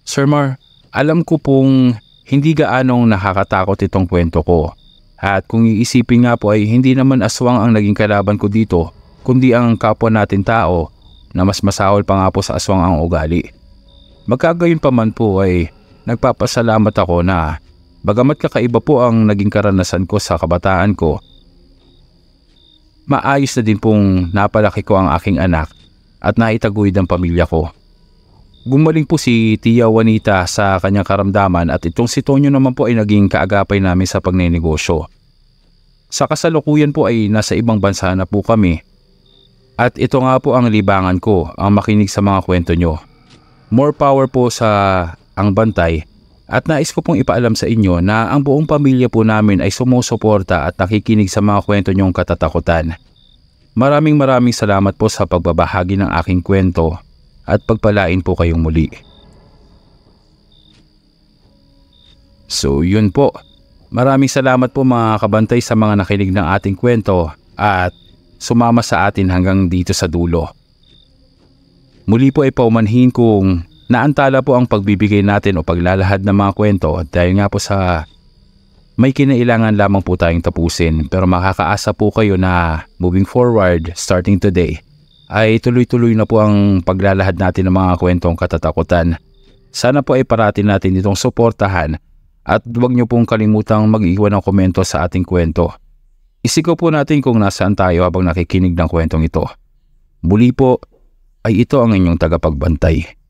Sir Mar, alam ko pong hindi gaanong nakakatakot itong kwento ko. At kung iisipin nga po ay hindi naman aswang ang naging kalaban ko dito, kundi ang kapwa natin tao na mas masahol pa nga po sa aswang ang ugali. Magkagayon pa man po ay nagpapasalamat ako na bagamat kakaiba po ang naging karanasan ko sa kabataan ko, maayos na din pong napalaki ko ang aking anak at naitaguyod ang pamilya ko. Gumaling po si Tia Juanita sa kanyang karamdaman at itong si Tonyo naman po ay naging kaagapay namin sa pagnenegosyo. Sa kasalukuyan po ay nasa ibang bansa na po kami. At ito nga po ang libangan ko, ang makinig sa mga kwento nyo. More power po sa ang bantay at nais ko pong ipaalam sa inyo na ang buong pamilya po namin ay sumusuporta at nakikinig sa mga kwento nyong katatakutan. Maraming maraming salamat po sa pagbabahagi ng aking kwento at pagpalain po kayong muli. So yun po. Maraming salamat po mga kabantay sa mga nakinig ng ating kwento at sumama sa atin hanggang dito sa dulo. Muli po ay paumanhin kung naantala po ang pagbibigay natin o paglalahad ng mga kwento dahil nga po sa may kinailangan lamang po tayong tapusin pero makakaasa po kayo na moving forward starting today ay tuloy-tuloy na po ang paglalahad natin ng mga kwentong katatakutan. Sana po ay parati natin itong suportahan at huwag niyo pong kalimutang mag-iwan ng komento sa ating kwento. Isiko po natin kung nasaan tayo habang nakikinig ng kwentong ito. Muli po ay ito ang inyong tagapagbantay.